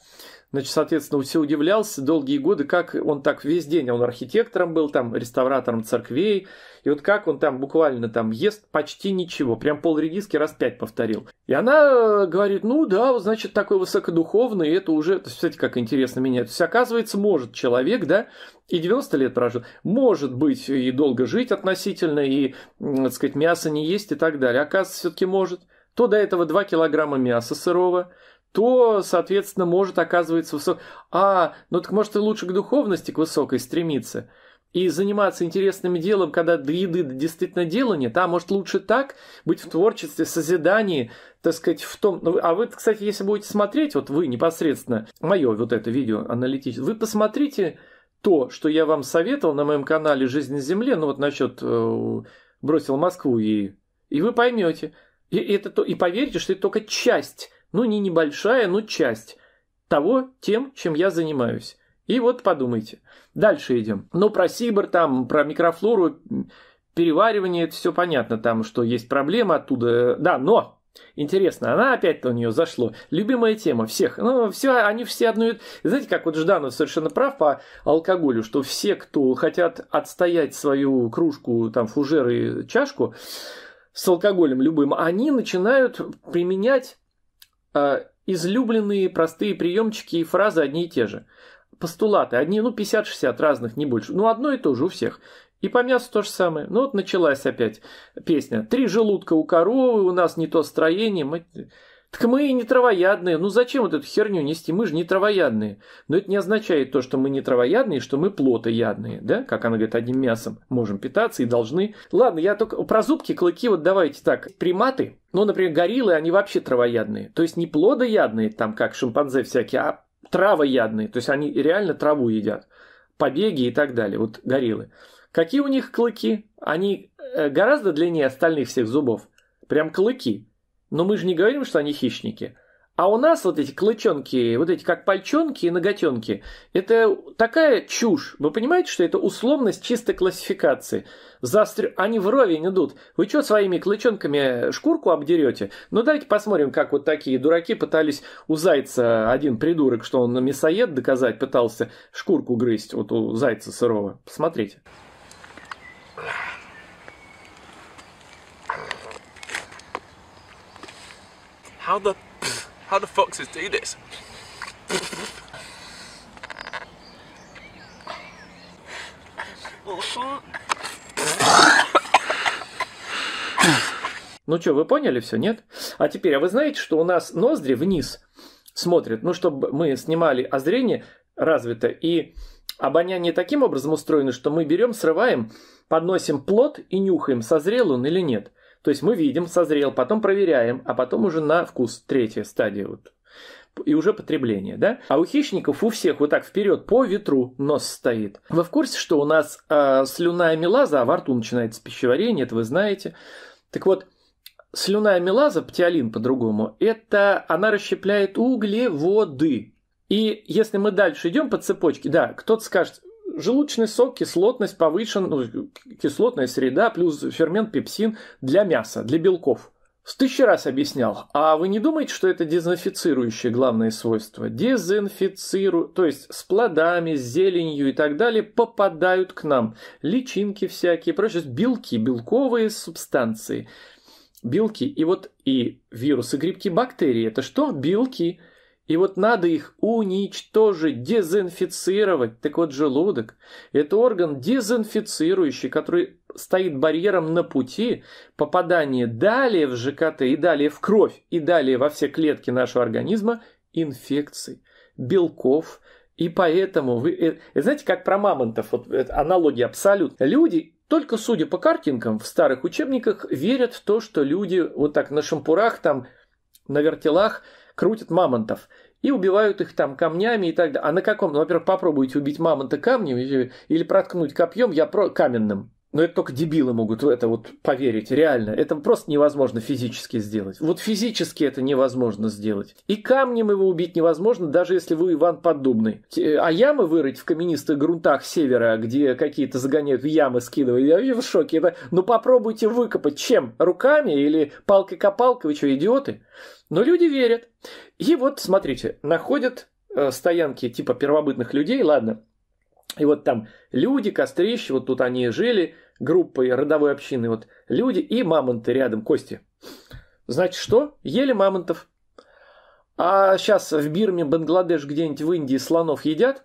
Значит, соответственно, все удивлялся долгие годы, как он так весь день, он архитектором был, там, реставратором церквей, и вот как он там буквально там ест почти ничего, прям пол редиски раз пять повторил. И она э, говорит, ну да, значит, такой высокодуховный, это уже, то есть, кстати, как интересно меня, то есть, оказывается, может человек, да, и 90 лет прожил, может быть, и долго жить относительно, и, так сказать, мясо не есть и так далее, оказывается, все-таки может. То до этого 2 килограмма мяса сырого, то, соответственно, может оказываться высок... А, ну так может и лучше к духовности к высокой стремиться и заниматься интересным делом, когда до еды действительно дела нет, а может лучше так быть в творчестве, созидании, так сказать, в том... Ну, а вы, кстати, если будете смотреть, вот вы непосредственно, мое вот это видео аналитическое, вы посмотрите то, что я вам советовал на моем канале «Жизнь на земле», ну вот насчет э, «Бросил Москву» и, и вы поймете. И, это то, и поверите, что это только часть ну не небольшая, но часть того, тем, чем я занимаюсь. И вот подумайте. Дальше идем. Ну, про Сибр, там, про микрофлору, переваривание, это все понятно, там, что есть проблема оттуда. Да, но Интересно, она опять-то у нее зашло. Любимая тема всех. Ну, все, они все одну... Знаете, как вот Жданов совершенно прав по алкоголю, что все, кто хотят отстоять свою кружку, там, фужер и чашку с алкоголем любым, они начинают применять а, излюбленные простые приемчики и фразы одни и те же. Постулаты одни, ну 50-60 разных, не больше. Ну одно и то же у всех. И по мясу то же самое. Ну вот началась опять песня. Три желудка у коровы, у нас не то строение. Мы... Так мы и не травоядные. Ну зачем вот эту херню нести? Мы же не травоядные. Но это не означает то, что мы не травоядные, что мы плотоядные, да? Как она говорит, одним мясом можем питаться и должны. Ладно, я только про зубки, клыки, вот давайте так. Приматы, ну, например, гориллы, они вообще травоядные. То есть не плодоядные, там, как шимпанзе всякие, а травоядные. То есть они реально траву едят. Побеги и так далее. Вот гориллы. Какие у них клыки? Они э, гораздо длиннее остальных всех зубов. Прям клыки. Но мы же не говорим, что они хищники. А у нас вот эти клычонки, вот эти как пальчонки и ноготенки, это такая чушь. Вы понимаете, что это условность чистой классификации? Заострю... Они вровень идут. Вы что своими клычонками шкурку обдерете? Ну давайте посмотрим, как вот такие дураки пытались у зайца, один придурок, что он на мясоед доказать пытался шкурку грызть вот у зайца сырого. Посмотрите. How the how the foxes do this? Ну что, вы поняли все, нет? А теперь, а вы знаете, что у нас ноздри вниз смотрят, ну, чтобы мы снимали, а зрение развито, и обоняние таким образом устроено, что мы берем, срываем, подносим плод и нюхаем, созрел он или нет. То есть мы видим, созрел, потом проверяем, а потом уже на вкус, третья стадия вот и уже потребление, да? А у хищников у всех вот так вперед по ветру нос стоит. Вы в курсе, что у нас э, слюна амилаза, а во рту начинается пищеварение, это вы знаете. Так вот, слюна амилаза, птиолин по-другому, это она расщепляет углеводы. И если мы дальше идем по цепочке, да, кто-то скажет, желудочный сок, кислотность повышен, ну, кислотная среда плюс фермент пепсин для мяса, для белков. С тысячу раз объяснял. А вы не думаете, что это дезинфицирующее главное свойство? Дезинфициру, то есть с плодами, с зеленью и так далее попадают к нам личинки всякие, прочее, белки, белковые субстанции. Белки и вот и вирусы, грибки, бактерии – это что? Белки. И вот надо их уничтожить, дезинфицировать. Так вот, желудок – это орган дезинфицирующий, который стоит барьером на пути попадания далее в ЖКТ и далее в кровь, и далее во все клетки нашего организма инфекций, белков, и поэтому вы... Э, знаете, как про мамонтов, вот э, аналогия абсолютно. Люди только, судя по картинкам, в старых учебниках верят в то, что люди вот так на шампурах, там, на вертелах – крутят мамонтов и убивают их там камнями и так далее. А на каком? Ну, во-первых, попробуйте убить мамонта камнем или проткнуть копьем, я про каменным но это только дебилы могут в это вот поверить, реально. Это просто невозможно физически сделать. Вот физически это невозможно сделать. И камнем его убить невозможно, даже если вы Иван Поддубный. Э, а ямы вырыть в каменистых грунтах севера, где какие-то загоняют ямы, скидывают, я в шоке. Это... Ну попробуйте выкопать чем? Руками или палкой-копалкой? Вы что, идиоты? Но люди верят. И вот, смотрите, находят э, стоянки типа первобытных людей, ладно, и вот там люди, кострище, вот тут они жили, группой родовой общины. Вот люди и мамонты рядом, кости. Значит, что? Ели мамонтов. А сейчас в Бирме, Бангладеш, где-нибудь в Индии слонов едят,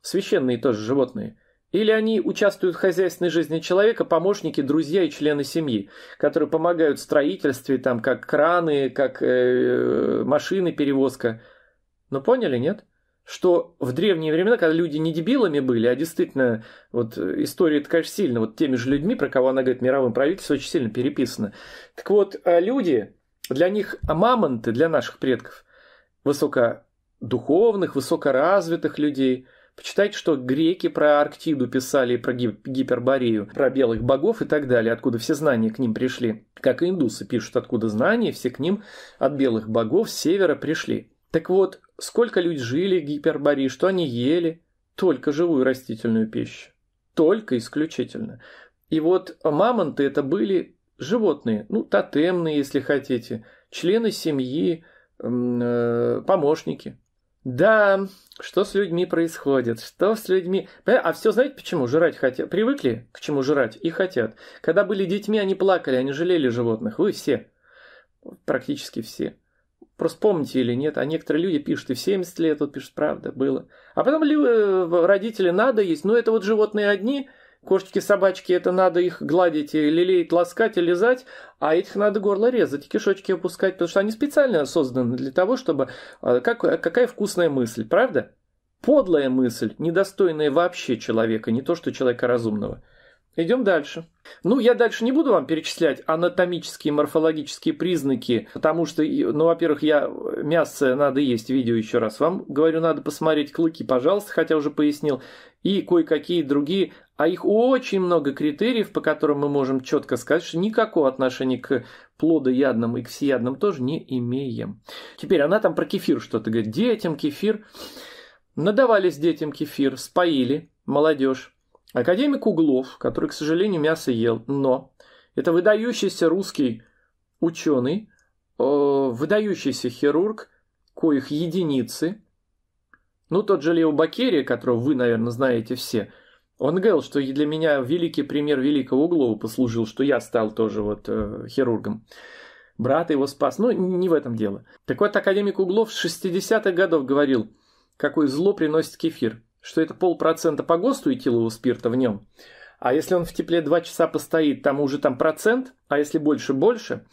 священные тоже животные, или они участвуют в хозяйственной жизни человека, помощники, друзья и члены семьи, которые помогают в строительстве, там, как краны, как э, машины перевозка. Ну поняли, нет? что в древние времена, когда люди не дебилами были, а действительно, вот э, история, это, конечно, сильно, вот теми же людьми, про кого она говорит, мировым правительством, очень сильно переписана. Так вот, а, люди, для них а мамонты, для наших предков, высокодуховных, высокоразвитых людей – Почитайте, что греки про Арктиду писали, про Гиперборею, про белых богов и так далее, откуда все знания к ним пришли. Как и индусы пишут, откуда знания, все к ним от белых богов с севера пришли. Так вот, сколько люди жили в Гипербории, что они ели, только живую растительную пищу. Только исключительно. И вот мамонты это были животные, ну, тотемные, если хотите, члены семьи, э, помощники. Да, что с людьми происходит? Что с людьми? А все знаете почему? Жрать хотят. Привыкли к чему жрать и хотят. Когда были детьми, они плакали, они жалели животных. Вы все. Практически все. Просто помните или нет. А некоторые люди пишут и в 70 лет, вот пишут, правда, было. А потом э, родители надо есть. Ну, это вот животные одни, кошечки, собачки, это надо их гладить, и э, лелеять, ласкать и лизать, а этих надо горло резать, кишочки опускать, потому что они специально созданы для того, чтобы... Э, как, какая вкусная мысль, правда? Подлая мысль, недостойная вообще человека, не то что человека разумного. Идем дальше. Ну, я дальше не буду вам перечислять анатомические, морфологические признаки, потому что, ну, во-первых, я мясо надо есть, видео еще раз вам говорю, надо посмотреть клыки, пожалуйста, хотя уже пояснил, и кое-какие другие, а их очень много критериев, по которым мы можем четко сказать, что никакого отношения к плодоядным и к всеядным тоже не имеем. Теперь она там про кефир что-то говорит. Детям кефир. Надавались детям кефир, споили, молодежь. Академик Углов, который, к сожалению, мясо ел, но это выдающийся русский ученый, э, выдающийся хирург, коих единицы. Ну, тот же Лео Бакерия, которого вы, наверное, знаете все, он говорил, что для меня великий пример великого Углова послужил, что я стал тоже вот э, хирургом. Брат его спас, но ну, не в этом дело. Так вот, академик Углов с 60-х годов говорил, какое зло приносит кефир – что это полпроцента по ГОСТу этилового спирта в нем. А если он в тепле 2 часа постоит, там уже там процент, а если больше – больше.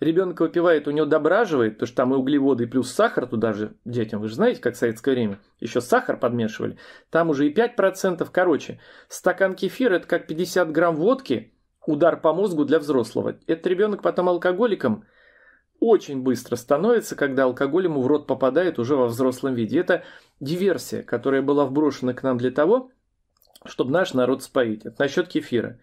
Ребенок выпивает, у него дображивает, потому что там и углеводы, и плюс сахар туда же детям. Вы же знаете, как в советское время еще сахар подмешивали. Там уже и 5%. Короче, стакан кефира – это как 50 грамм водки, удар по мозгу для взрослого. Этот ребенок потом алкоголиком очень быстро становится, когда алкоголь ему в рот попадает уже во взрослом виде. Это диверсия, которая была вброшена к нам для того, чтобы наш народ споить. Это насчет кефира.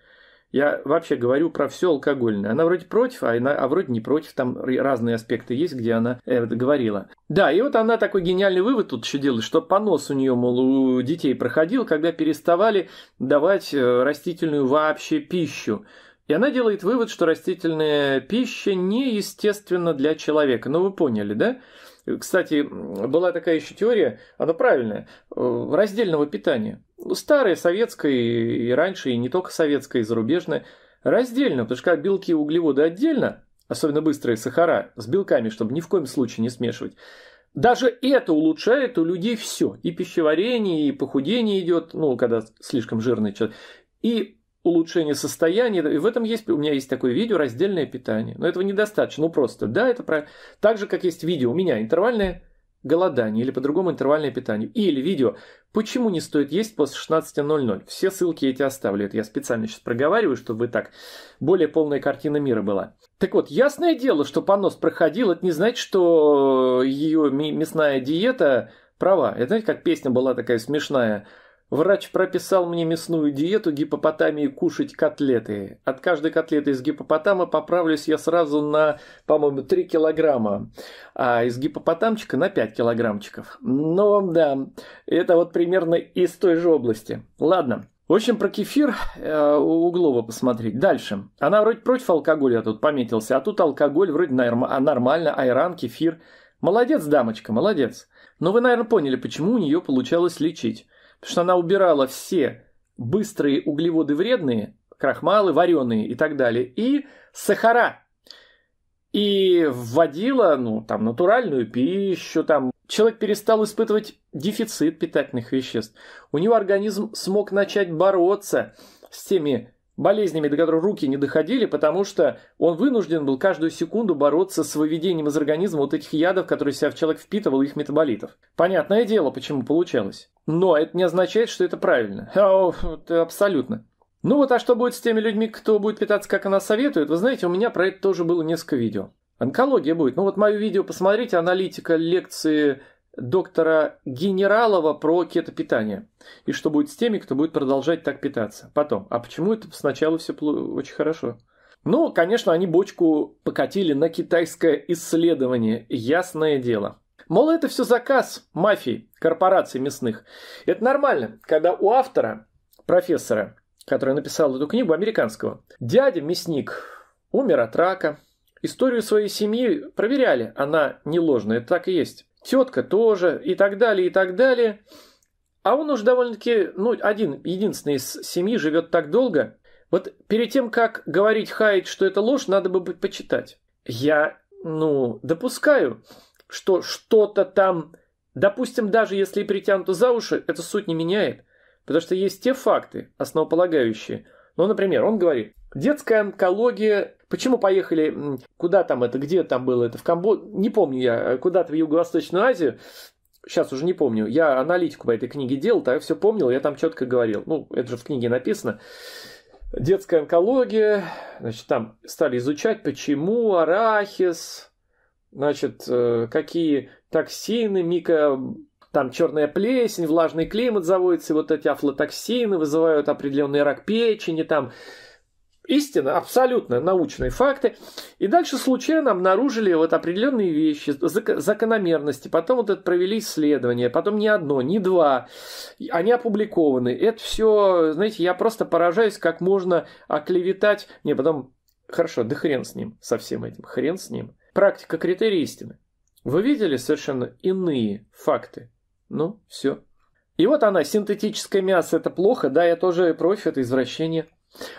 Я вообще говорю про все алкогольное. Она вроде против, а, она, а вроде не против. Там разные аспекты есть, где она э, говорила. Да, и вот она такой гениальный вывод тут еще делает, что понос у нее, мол, у детей проходил, когда переставали давать э, растительную вообще пищу. И она делает вывод, что растительная пища неестественна для человека. Ну, вы поняли, да? Кстати, была такая еще теория, она правильная, э, раздельного питания. Ну, Старая, советская и раньше, и не только советская, и зарубежная. Раздельно, потому что как белки и углеводы отдельно, особенно быстрые сахара, с белками, чтобы ни в коем случае не смешивать. Даже это улучшает у людей все. И пищеварение, и похудение идет, ну, когда слишком жирный человек. И улучшение состояния. И в этом есть, у меня есть такое видео, раздельное питание. Но этого недостаточно. Ну просто, да, это про Так же, как есть видео у меня, интервальное голодание или по-другому интервальное питание. Или видео «Почему не стоит есть после 16.00?» Все ссылки эти оставлю. Это я специально сейчас проговариваю, чтобы вы так более полная картина мира была. Так вот, ясное дело, что понос проходил, это не значит, что ее мясная диета права. Это знаете, как песня была такая смешная – Врач прописал мне мясную диету гипопотамии кушать котлеты. От каждой котлеты из гипопотама поправлюсь я сразу на, по-моему, 3 килограмма, а из гипопотамчика на 5 килограммчиков. Но да, это вот примерно из той же области. Ладно, в общем, про кефир э, у посмотреть. Дальше. Она вроде против алкоголя тут пометился, а тут алкоголь вроде норм, а нормально, айран, кефир. Молодец, дамочка, молодец. Но вы, наверное, поняли, почему у нее получалось лечить что она убирала все быстрые углеводы вредные, крахмалы, вареные и так далее, и сахара. И вводила, ну, там, натуральную пищу, там. Человек перестал испытывать дефицит питательных веществ. У него организм смог начать бороться с теми болезнями до которых руки не доходили, потому что он вынужден был каждую секунду бороться с выведением из организма вот этих ядов, которые себя в человек впитывал, их метаболитов. Понятное дело, почему получалось. Но это не означает, что это правильно. А, это абсолютно. Ну вот, а что будет с теми людьми, кто будет питаться, как она советует? Вы знаете, у меня про это тоже было несколько видео. Онкология будет. Ну вот мое видео посмотрите, аналитика лекции доктора Генералова про кетопитание. И что будет с теми, кто будет продолжать так питаться. Потом. А почему это сначала все очень хорошо? Ну, конечно, они бочку покатили на китайское исследование. Ясное дело. Мол, это все заказ мафии, корпораций мясных. Это нормально, когда у автора, профессора, который написал эту книгу, американского, дядя мясник умер от рака. Историю своей семьи проверяли, она не ложная, это так и есть тетка тоже, и так далее, и так далее. А он уж довольно-таки, ну, один, единственный из семьи живет так долго. Вот перед тем, как говорить Хайд, что это ложь, надо бы почитать. Я, ну, допускаю, что что-то там, допустим, даже если притянуто за уши, это суть не меняет. Потому что есть те факты, основополагающие. Ну, например, он говорит, детская онкология Почему поехали, куда там это, где там было это, в Камбоду, не помню я, э, куда-то в Юго-Восточную Азию, сейчас уже не помню, я аналитику по этой книге делал, так все помнил, я там четко говорил, ну, это же в книге написано, детская онкология, значит, там стали изучать, почему арахис, значит, э, какие токсины, мика, там черная плесень, влажный климат заводится, и вот эти афлотоксины вызывают определенный рак печени, там истина, абсолютно научные факты. И дальше случайно обнаружили вот определенные вещи, закономерности. Потом вот это провели исследование. Потом не одно, не два. Они опубликованы. Это все, знаете, я просто поражаюсь, как можно оклеветать. Не, потом, хорошо, да хрен с ним, со всем этим. Хрен с ним. Практика критерий истины. Вы видели совершенно иные факты? Ну, все. И вот она, синтетическое мясо, это плохо, да, я тоже против, это извращение.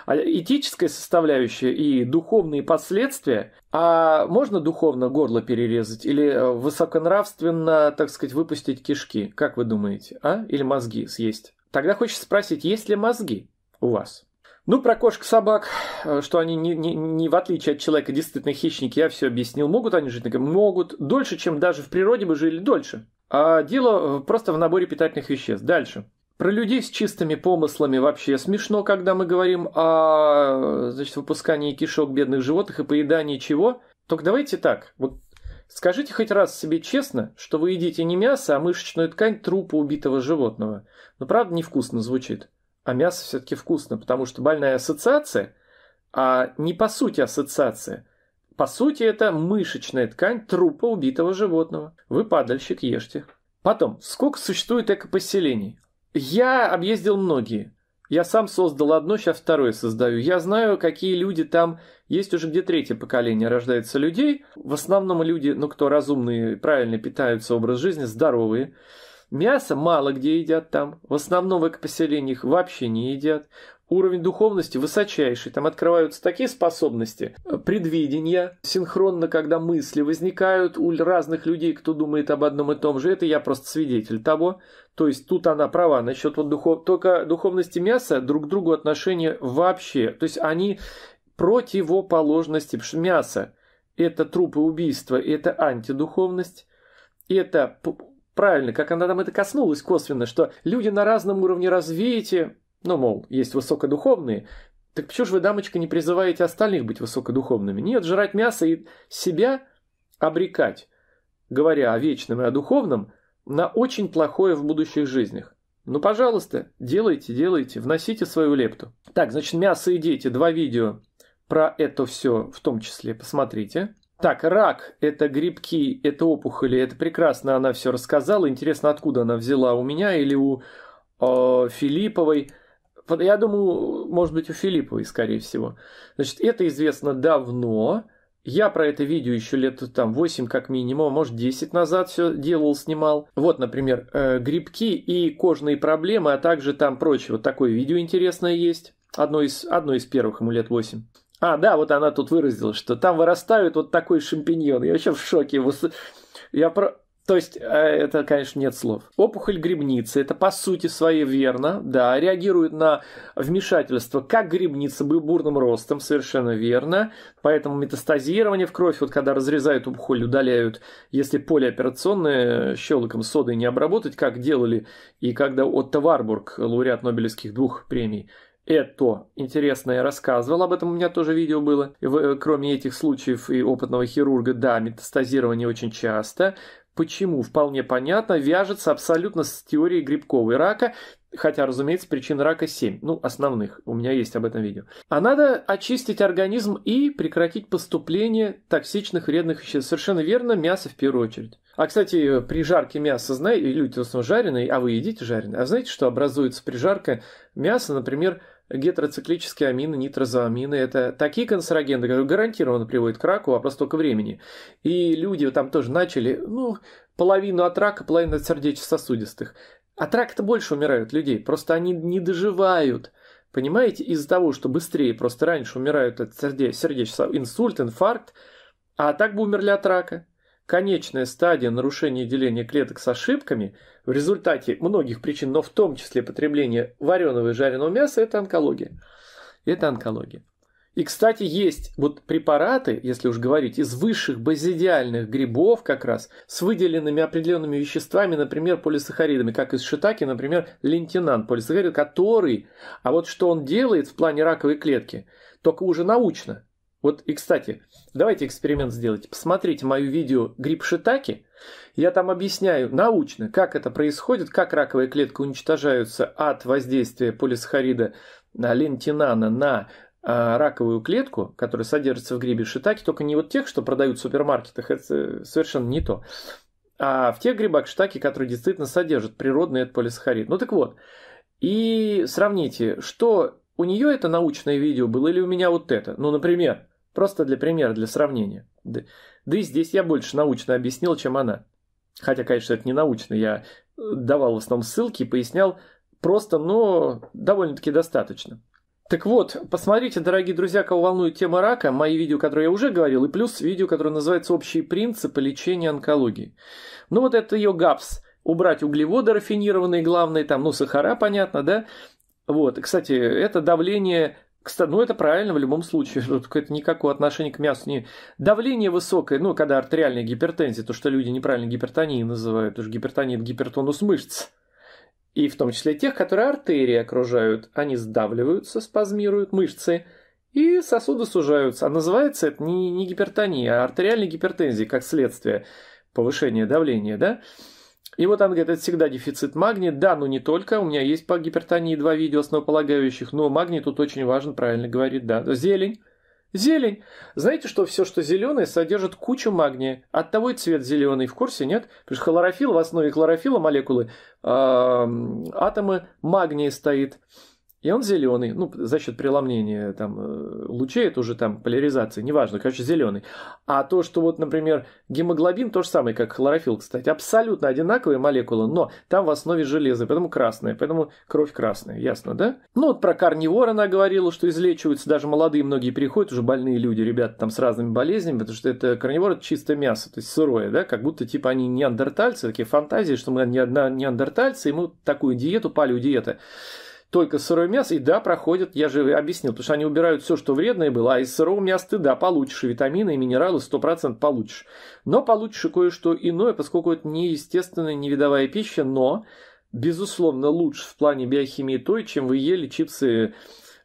А этическая составляющая и духовные последствия, а можно духовно горло перерезать или э, высоконравственно, так сказать, выпустить кишки, как вы думаете, а? Или мозги съесть? Тогда хочется спросить, есть ли мозги у вас? Ну, про кошек-собак, э, что они не, не, не в отличие от человека действительно хищники, я все объяснил. Могут они жить? Могут. Дольше, чем даже в природе бы жили дольше. А дело э, просто в наборе питательных веществ. Дальше. Про людей с чистыми помыслами вообще смешно, когда мы говорим о значит, выпускании кишок бедных животных и поедании чего. Только давайте так, вот скажите хоть раз себе честно, что вы едите не мясо, а мышечную ткань трупа убитого животного. Но ну, правда невкусно звучит. А мясо все-таки вкусно, потому что больная ассоциация, а не по сути ассоциация. По сути это мышечная ткань трупа убитого животного. Вы падальщик, ешьте. Потом, сколько существует экопоселений? Я объездил многие. Я сам создал одно, сейчас второе создаю. Я знаю, какие люди там есть уже где третье поколение рождается людей. В основном люди, ну кто разумные, правильно питаются, образ жизни здоровые. Мясо мало где едят там. В основном в экопоселениях вообще не едят уровень духовности высочайший. Там открываются такие способности э, предвидения, синхронно, когда мысли возникают у разных людей, кто думает об одном и том же. Это я просто свидетель того. То есть тут она права насчет вот духов... только духовности мяса друг к другу отношения вообще. То есть они противоположности. Потому что мясо – это трупы убийства, это антидуховность, это правильно, как она там это коснулась косвенно, что люди на разном уровне развития, ну, мол, есть высокодуховные. Так почему же вы, дамочка, не призываете остальных быть высокодуховными? Нет, жрать мясо и себя обрекать, говоря о вечном и о духовном, на очень плохое в будущих жизнях. Ну, пожалуйста, делайте, делайте, вносите свою лепту. Так, значит, мясо и дети, два видео про это все в том числе, посмотрите. Так, рак – это грибки, это опухоли, это прекрасно она все рассказала. Интересно, откуда она взяла у меня или у э, Филипповой. Я думаю, может быть, у Филипповой, скорее всего. Значит, это известно давно. Я про это видео еще лет там 8 как минимум, а может 10 назад все делал, снимал. Вот, например, э, грибки и кожные проблемы, а также там прочее. Вот такое видео интересное есть. Одно из, одно из первых ему лет 8. А, да, вот она тут выразила, что там вырастают вот такой шампиньон. Я вообще в шоке. Я про... То есть, а, это, конечно, нет слов. Опухоль грибницы, это по сути своей верно, да, реагирует на вмешательство как грибница бурным ростом, совершенно верно. Поэтому метастазирование в кровь, вот когда разрезают опухоль, удаляют, если полиоперационное э, щелоком соды не обработать, как делали и когда Отто Варбург, лауреат Нобелевских двух премий, это интересно, я рассказывал об этом, у меня тоже видео было. Э, кроме этих случаев и опытного хирурга, да, метастазирование очень часто. Почему? Вполне понятно. Вяжется абсолютно с теорией грибковой рака, хотя, разумеется, причин рака 7. Ну, основных. У меня есть об этом видео. А надо очистить организм и прекратить поступление токсичных вредных веществ. Совершенно верно, мясо в первую очередь. А, кстати, при жарке мяса, знаете, люди в основном жареные, а вы едите жареное. А знаете, что образуется при жарке мяса, например, гетероциклические амины, нитрозоамины. Это такие канцерогены, которые гарантированно приводят к раку, вопрос а только времени. И люди там тоже начали, ну, половину от рака, половину от сердечно-сосудистых. От рака-то больше умирают людей, просто они не доживают. Понимаете, из-за того, что быстрее, просто раньше умирают от сердечно-инсульт, инфаркт, а так бы умерли от рака конечная стадия нарушения деления клеток с ошибками в результате многих причин, но в том числе потребление вареного и жареного мяса, это онкология. Это онкология. И, кстати, есть вот препараты, если уж говорить, из высших базидиальных грибов как раз, с выделенными определенными веществами, например, полисахаридами, как из шитаки, например, лентинан полисахарид, который, а вот что он делает в плане раковой клетки, только уже научно, вот и, кстати, давайте эксперимент сделать. Посмотрите мое видео «Гриб шитаки». Я там объясняю научно, как это происходит, как раковые клетки уничтожаются от воздействия полисахарида лентинана на а, раковую клетку, которая содержится в грибе шитаки, только не вот тех, что продают в супермаркетах, это совершенно не то, а в тех грибах шитаки, которые действительно содержат природный этот полисахарид. Ну так вот, и сравните, что у нее это научное видео было или у меня вот это. Ну, например, Просто для примера, для сравнения. Да, да и здесь я больше научно объяснил, чем она. Хотя, конечно, это не научно. Я э, давал в основном ссылки и пояснял просто, но довольно-таки достаточно. Так вот, посмотрите, дорогие друзья, кого волнует тема рака, мои видео, которые я уже говорил, и плюс видео, которое называется «Общие принципы лечения онкологии». Ну вот это ее ГАПС. Убрать углеводы рафинированные, главные, там, ну, сахара, понятно, да? Вот, кстати, это давление кстати, ну это правильно в любом случае. Тут это никакого отношения к мясу не... Давление высокое, ну, когда артериальная гипертензия, то, что люди неправильно гипертонии называют, потому что гипертония – это гипертонус мышц. И в том числе тех, которые артерии окружают. Они сдавливаются, спазмируют мышцы, и сосуды сужаются. А называется это не, не гипертония, а артериальная гипертензия, как следствие повышения давления, да? И вот она говорит, это всегда дефицит магния. Да, но не только. У меня есть по гипертонии два видео основополагающих, но магний тут очень важен, правильно говорит, да. Зелень. Зелень. Знаете, что все, что зеленое, содержит кучу магния. От того и цвет зеленый. В курсе нет? Потому что хлорофилл, в основе хлорофилла молекулы, э, атомы магния стоит. И он зеленый, ну, за счет преломления там, э, лучей, это уже там поляризация, неважно, короче, зеленый. А то, что вот, например, гемоглобин, то же самое, как хлорофилл, кстати, абсолютно одинаковые молекулы, но там в основе железа, поэтому красная, поэтому кровь красная, ясно, да? Ну, вот про карнивора она говорила, что излечиваются даже молодые, многие приходят уже больные люди, ребята там с разными болезнями, потому что это карнивор, это чистое мясо, то есть сырое, да, как будто типа они неандертальцы, такие фантазии, что мы неандертальцы, и мы такую диету, палеодиета, диета только сырое мясо, и да, проходят, я же объяснил, потому что они убирают все, что вредное было, а из сырого мяса ты, да, получишь и витамины, и минералы 100% получишь. Но получишь и кое-что иное, поскольку это неестественная, невидовая пища, но, безусловно, лучше в плане биохимии той, чем вы ели чипсы,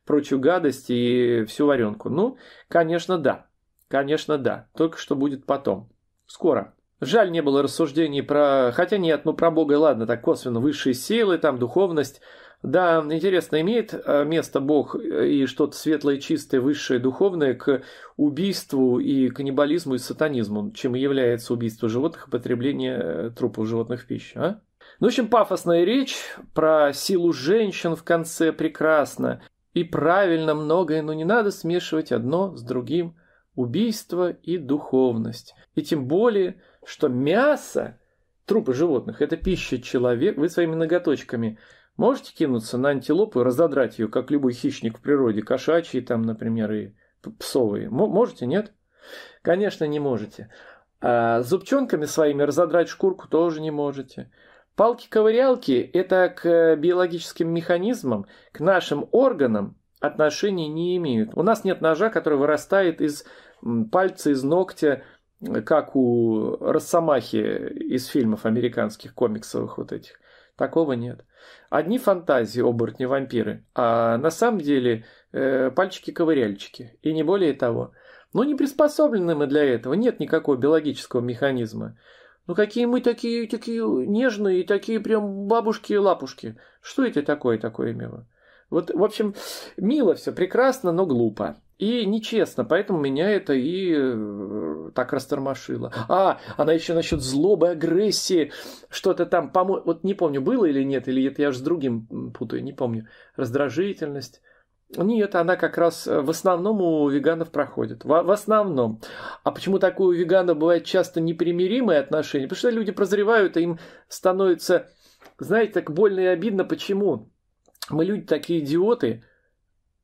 прочую гадость и всю варенку. Ну, конечно, да. Конечно, да. Только что будет потом. Скоро. Жаль, не было рассуждений про... Хотя нет, ну про Бога, ладно, так косвенно. Высшие силы, там, духовность. Да, интересно, имеет э, место Бог э, и что-то светлое, чистое, высшее, духовное к убийству и каннибализму и сатанизму, чем является убийство животных и потребление э, трупов животных в пищу, а? Ну, в общем, пафосная речь про силу женщин в конце прекрасно. И правильно многое, но не надо смешивать одно с другим. Убийство и духовность. И тем более, что мясо, трупы животных, это пища человека. Вы своими ноготочками – Можете кинуться на антилопу и разодрать ее, как любой хищник в природе, кошачий, там, например, и псовый. М- можете, нет? Конечно, не можете. А зубчонками своими разодрать шкурку тоже не можете. Палки-ковырялки – это к э, биологическим механизмам, к нашим органам отношения не имеют. У нас нет ножа, который вырастает из пальца, из ногтя, как у Росомахи из фильмов американских, комиксовых вот этих. Такого нет. Одни фантазии оборотни-вампиры, а на самом деле э, пальчики-ковыряльчики, и не более того. Но ну, не приспособлены мы для этого, нет никакого биологического механизма. Ну какие мы такие, такие нежные, такие прям бабушки-лапушки. Что это такое, такое мило? Вот, в общем, мило все, прекрасно, но глупо. И нечестно, поэтому меня это и э, так растормошило. А, она еще насчет злобы, агрессии, что-то там, помо... вот не помню, было или нет, или это я же с другим путаю, не помню. Раздражительность. Нет, она как раз э, в основном у веганов проходит. В, в основном. А почему такое у веганов бывает часто непримиримые отношения? Потому что люди прозревают, и а им становится, знаете, так больно и обидно. Почему? Мы люди такие идиоты,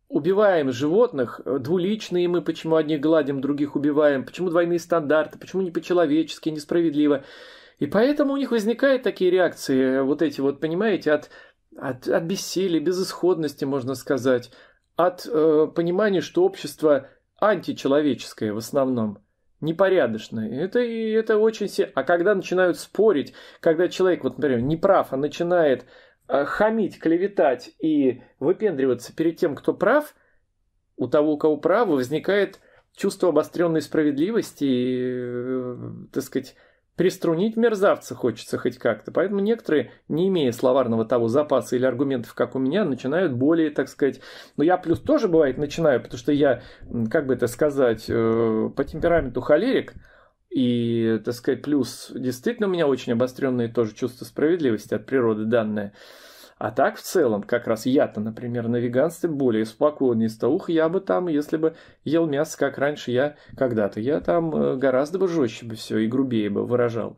убиваем животных, э, двуличные мы, почему одних гладим, других убиваем, почему двойные стандарты, почему не по-человечески, несправедливо. И поэтому у них возникают такие реакции, э, вот эти вот, понимаете, от, от, от бессилия, безысходности, можно сказать, от э, понимания, что общество античеловеческое в основном непорядочное Это, это очень... А когда начинают спорить, когда человек, вот, например, не прав, а начинает Э, хамить, клеветать и выпендриваться перед тем, кто прав, у того, у кого право, возникает чувство обостренной справедливости и, э, так сказать, приструнить мерзавца хочется хоть как-то. Поэтому некоторые, не имея словарного того запаса или аргументов, как у меня, начинают более, так сказать... Но ну, я плюс тоже, бывает, начинаю, потому что я, как бы это сказать, э, по темпераменту холерик, и, так сказать, плюс действительно у меня очень обостренные тоже чувство справедливости от природы данное. А так, в целом, как раз я-то, например, на веганстве более спокойный стаух, я бы там, если бы ел мясо, как раньше я когда-то, я там э, гораздо бы жестче бы все и грубее бы выражал.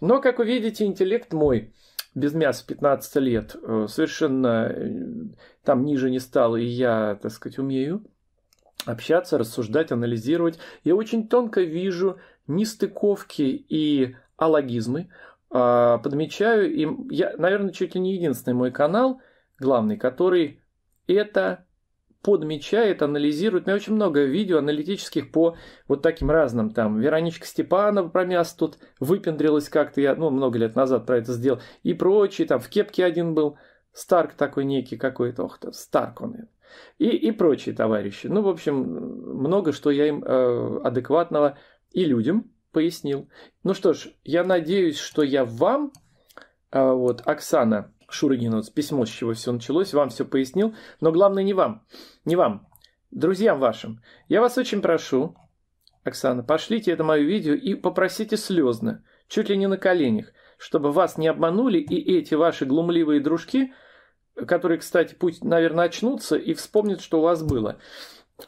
Но, как вы видите, интеллект мой без мяса 15 лет э, совершенно э, там ниже не стал, и я, так сказать, умею общаться, рассуждать, анализировать. Я очень тонко вижу нестыковки и алогизмы, а, подмечаю и я, наверное, чуть ли не единственный мой канал, главный, который это подмечает, анализирует. У меня очень много видео аналитических по вот таким разным. Там Вероничка Степанова про мясо тут выпендрилась как-то. Я ну, много лет назад про это сделал. И прочие. Там в кепке один был. Старк такой некий какой-то. Ох, ты Старк он. И, и прочие товарищи. Ну, в общем, много что я им э, адекватного и людям пояснил. Ну что ж, я надеюсь, что я вам, а вот, Оксана Шурыгина, вот, письмо, с чего все началось, вам все пояснил, но главное не вам, не вам, друзьям вашим. Я вас очень прошу, Оксана, пошлите это мое видео и попросите слезно, чуть ли не на коленях, чтобы вас не обманули и эти ваши глумливые дружки, которые, кстати, пусть, наверное, очнутся и вспомнят, что у вас было.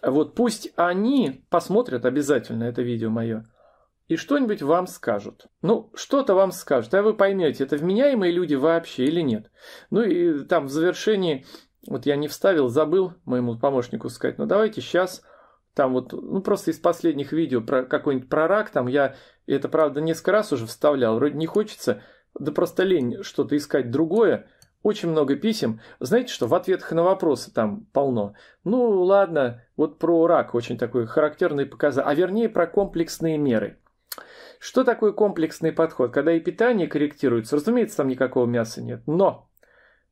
Вот пусть они посмотрят обязательно это видео мое и что-нибудь вам скажут. Ну, что-то вам скажут, а вы поймете, это вменяемые люди вообще или нет. Ну и там в завершении, вот я не вставил, забыл моему помощнику сказать, но «Ну, давайте сейчас там вот, ну просто из последних видео про какой-нибудь про рак, там я это, правда, несколько раз уже вставлял, вроде не хочется, да просто лень что-то искать другое, очень много писем. Знаете, что в ответах на вопросы там полно. Ну, ладно, вот про рак очень такой характерный показатель, а вернее про комплексные меры. Что такое комплексный подход? Когда и питание корректируется, разумеется, там никакого мяса нет. Но,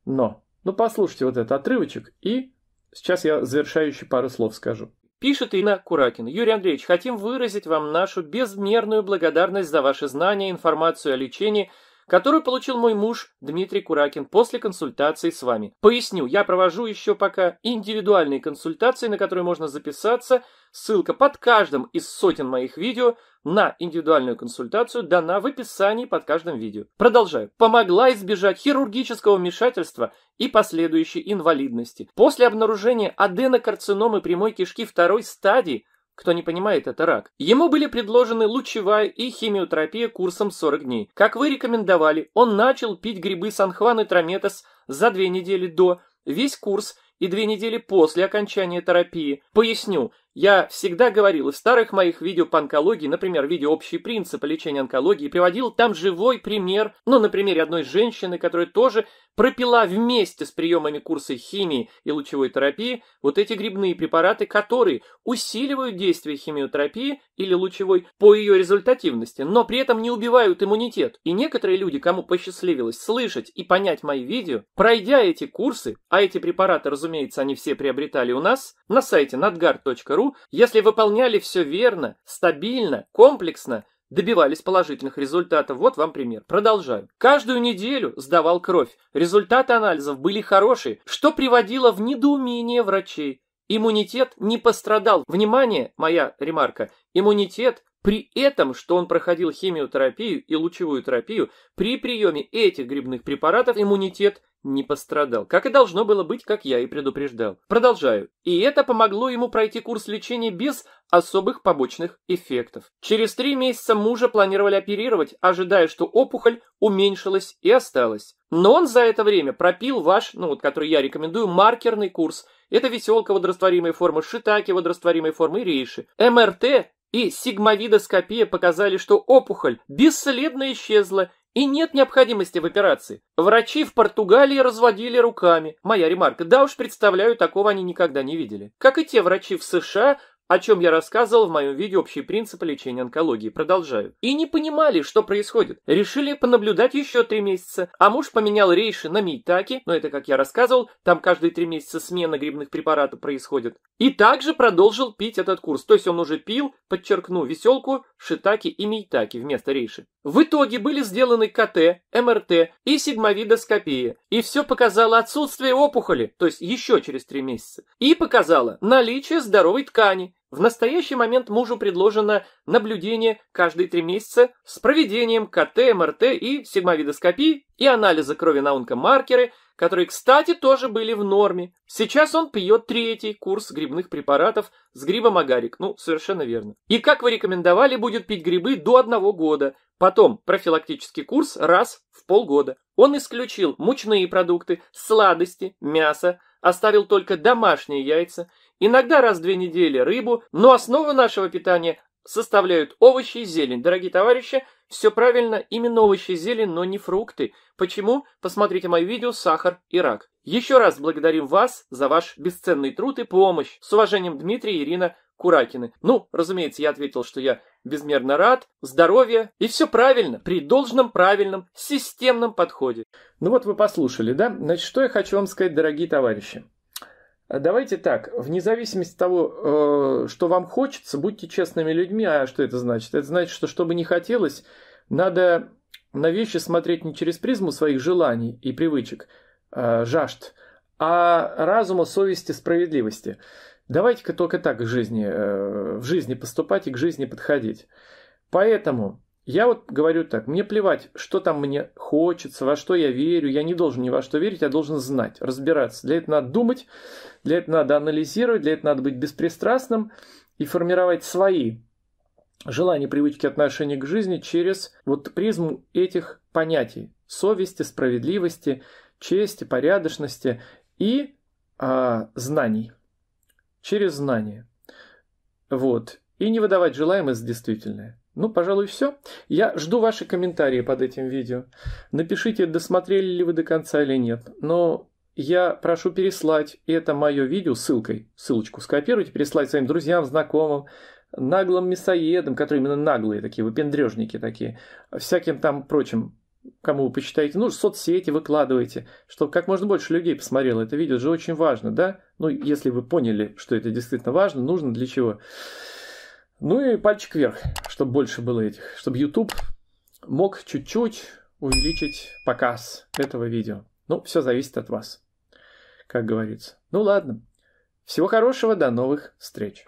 но, ну послушайте вот этот отрывочек и сейчас я завершающие пару слов скажу. Пишет Инна Куракин. Юрий Андреевич, хотим выразить вам нашу безмерную благодарность за ваши знания, информацию о лечении – которую получил мой муж Дмитрий Куракин после консультации с вами. Поясню, я провожу еще пока индивидуальные консультации, на которые можно записаться. Ссылка под каждым из сотен моих видео на индивидуальную консультацию дана в описании под каждым видео. Продолжаю. Помогла избежать хирургического вмешательства и последующей инвалидности. После обнаружения аденокарциномы прямой кишки второй стадии – кто не понимает, это рак. Ему были предложены лучевая и химиотерапия курсом 40 дней. Как вы рекомендовали, он начал пить грибы Санхван и Трометос за две недели до, весь курс и две недели после окончания терапии. Поясню, я всегда говорил, в старых моих видео по онкологии, например, видео «Общие принципы лечения онкологии», приводил там живой пример, ну, на примере одной женщины, которая тоже пропила вместе с приемами курса химии и лучевой терапии вот эти грибные препараты, которые усиливают действие химиотерапии или лучевой по ее результативности, но при этом не убивают иммунитет. И некоторые люди, кому посчастливилось слышать и понять мои видео, пройдя эти курсы, а эти препараты, разумеется, они все приобретали у нас, на сайте nadgar.ru, если выполняли все верно, стабильно, комплексно, добивались положительных результатов. Вот вам пример. Продолжаю. Каждую неделю сдавал кровь. Результаты анализов были хорошие, что приводило в недоумение врачей. Иммунитет не пострадал. Внимание, моя ремарка. Иммунитет при этом, что он проходил химиотерапию и лучевую терапию, при приеме этих грибных препаратов иммунитет не пострадал. Как и должно было быть, как я и предупреждал. Продолжаю. И это помогло ему пройти курс лечения без особых побочных эффектов. Через три месяца мужа планировали оперировать, ожидая, что опухоль уменьшилась и осталась. Но он за это время пропил ваш, ну вот который я рекомендую, маркерный курс. Это веселка водорастворимой формы, шитаки водорастворимой формы и рейши. МРТ и сигмовидоскопия показали, что опухоль бесследно исчезла и нет необходимости в операции. Врачи в Португалии разводили руками. Моя ремарка. Да уж, представляю, такого они никогда не видели. Как и те врачи в США, о чем я рассказывал в моем видео «Общие принципы лечения онкологии». Продолжаю. И не понимали, что происходит. Решили понаблюдать еще три месяца, а муж поменял рейши на мейтаки, но это, как я рассказывал, там каждые три месяца смена грибных препаратов происходит. И также продолжил пить этот курс, то есть он уже пил, подчеркну, веселку, шитаки и мейтаки вместо рейши. В итоге были сделаны КТ, МРТ и сигмовидоскопия, и все показало отсутствие опухоли, то есть еще через три месяца, и показало наличие здоровой ткани, в настоящий момент мужу предложено наблюдение каждые три месяца с проведением КТ, МРТ и сигмовидоскопии и анализа крови на онкомаркеры, которые, кстати, тоже были в норме. Сейчас он пьет третий курс грибных препаратов с грибом агарик. Ну, совершенно верно. И, как вы рекомендовали, будет пить грибы до одного года. Потом профилактический курс раз в полгода. Он исключил мучные продукты, сладости, мясо, оставил только домашние яйца – иногда раз в две недели рыбу, но основа нашего питания составляют овощи и зелень. Дорогие товарищи, все правильно, именно овощи и зелень, но не фрукты. Почему? Посмотрите мое видео «Сахар и рак». Еще раз благодарим вас за ваш бесценный труд и помощь. С уважением, Дмитрий и Ирина Куракины. Ну, разумеется, я ответил, что я безмерно рад, здоровье и все правильно, при должном правильном системном подходе. Ну вот вы послушали, да? Значит, что я хочу вам сказать, дорогие товарищи. Э, давайте так, вне зависимости от того, э, что вам хочется, будьте честными людьми. А что это значит? Это значит, что чтобы не хотелось, надо на вещи смотреть не через призму своих желаний и привычек, э, жажд, а разума, совести, справедливости. Давайте-ка только так в жизни, в жизни поступать и к жизни подходить. Поэтому я вот говорю так, мне плевать, что там мне хочется, во что я верю, я не должен ни во что верить, я должен знать, разбираться. Для этого надо думать, для этого надо анализировать, для этого надо быть беспристрастным и формировать свои желания, привычки, отношения к жизни через вот призму этих понятий – совести, справедливости, чести, порядочности и а, знаний. Через знания. Вот. И не выдавать желаемое за действительное. Ну, пожалуй, все. Я жду ваши комментарии под этим видео. Напишите, досмотрели ли вы до конца или нет. Но я прошу переслать это мое видео ссылкой. Ссылочку скопируйте, переслать своим друзьям, знакомым, наглым мясоедам, которые именно наглые такие, выпендрежники такие, всяким там прочим кому вы почитаете, ну, соцсети выкладывайте, чтобы как можно больше людей посмотрело это видео, это же очень важно, да? Ну, если вы поняли, что это действительно важно, нужно для чего. Ну и пальчик вверх, чтобы больше было этих, чтобы YouTube мог чуть-чуть увеличить показ этого видео. Ну, все зависит от вас, как говорится. Ну ладно. Всего хорошего, до новых встреч.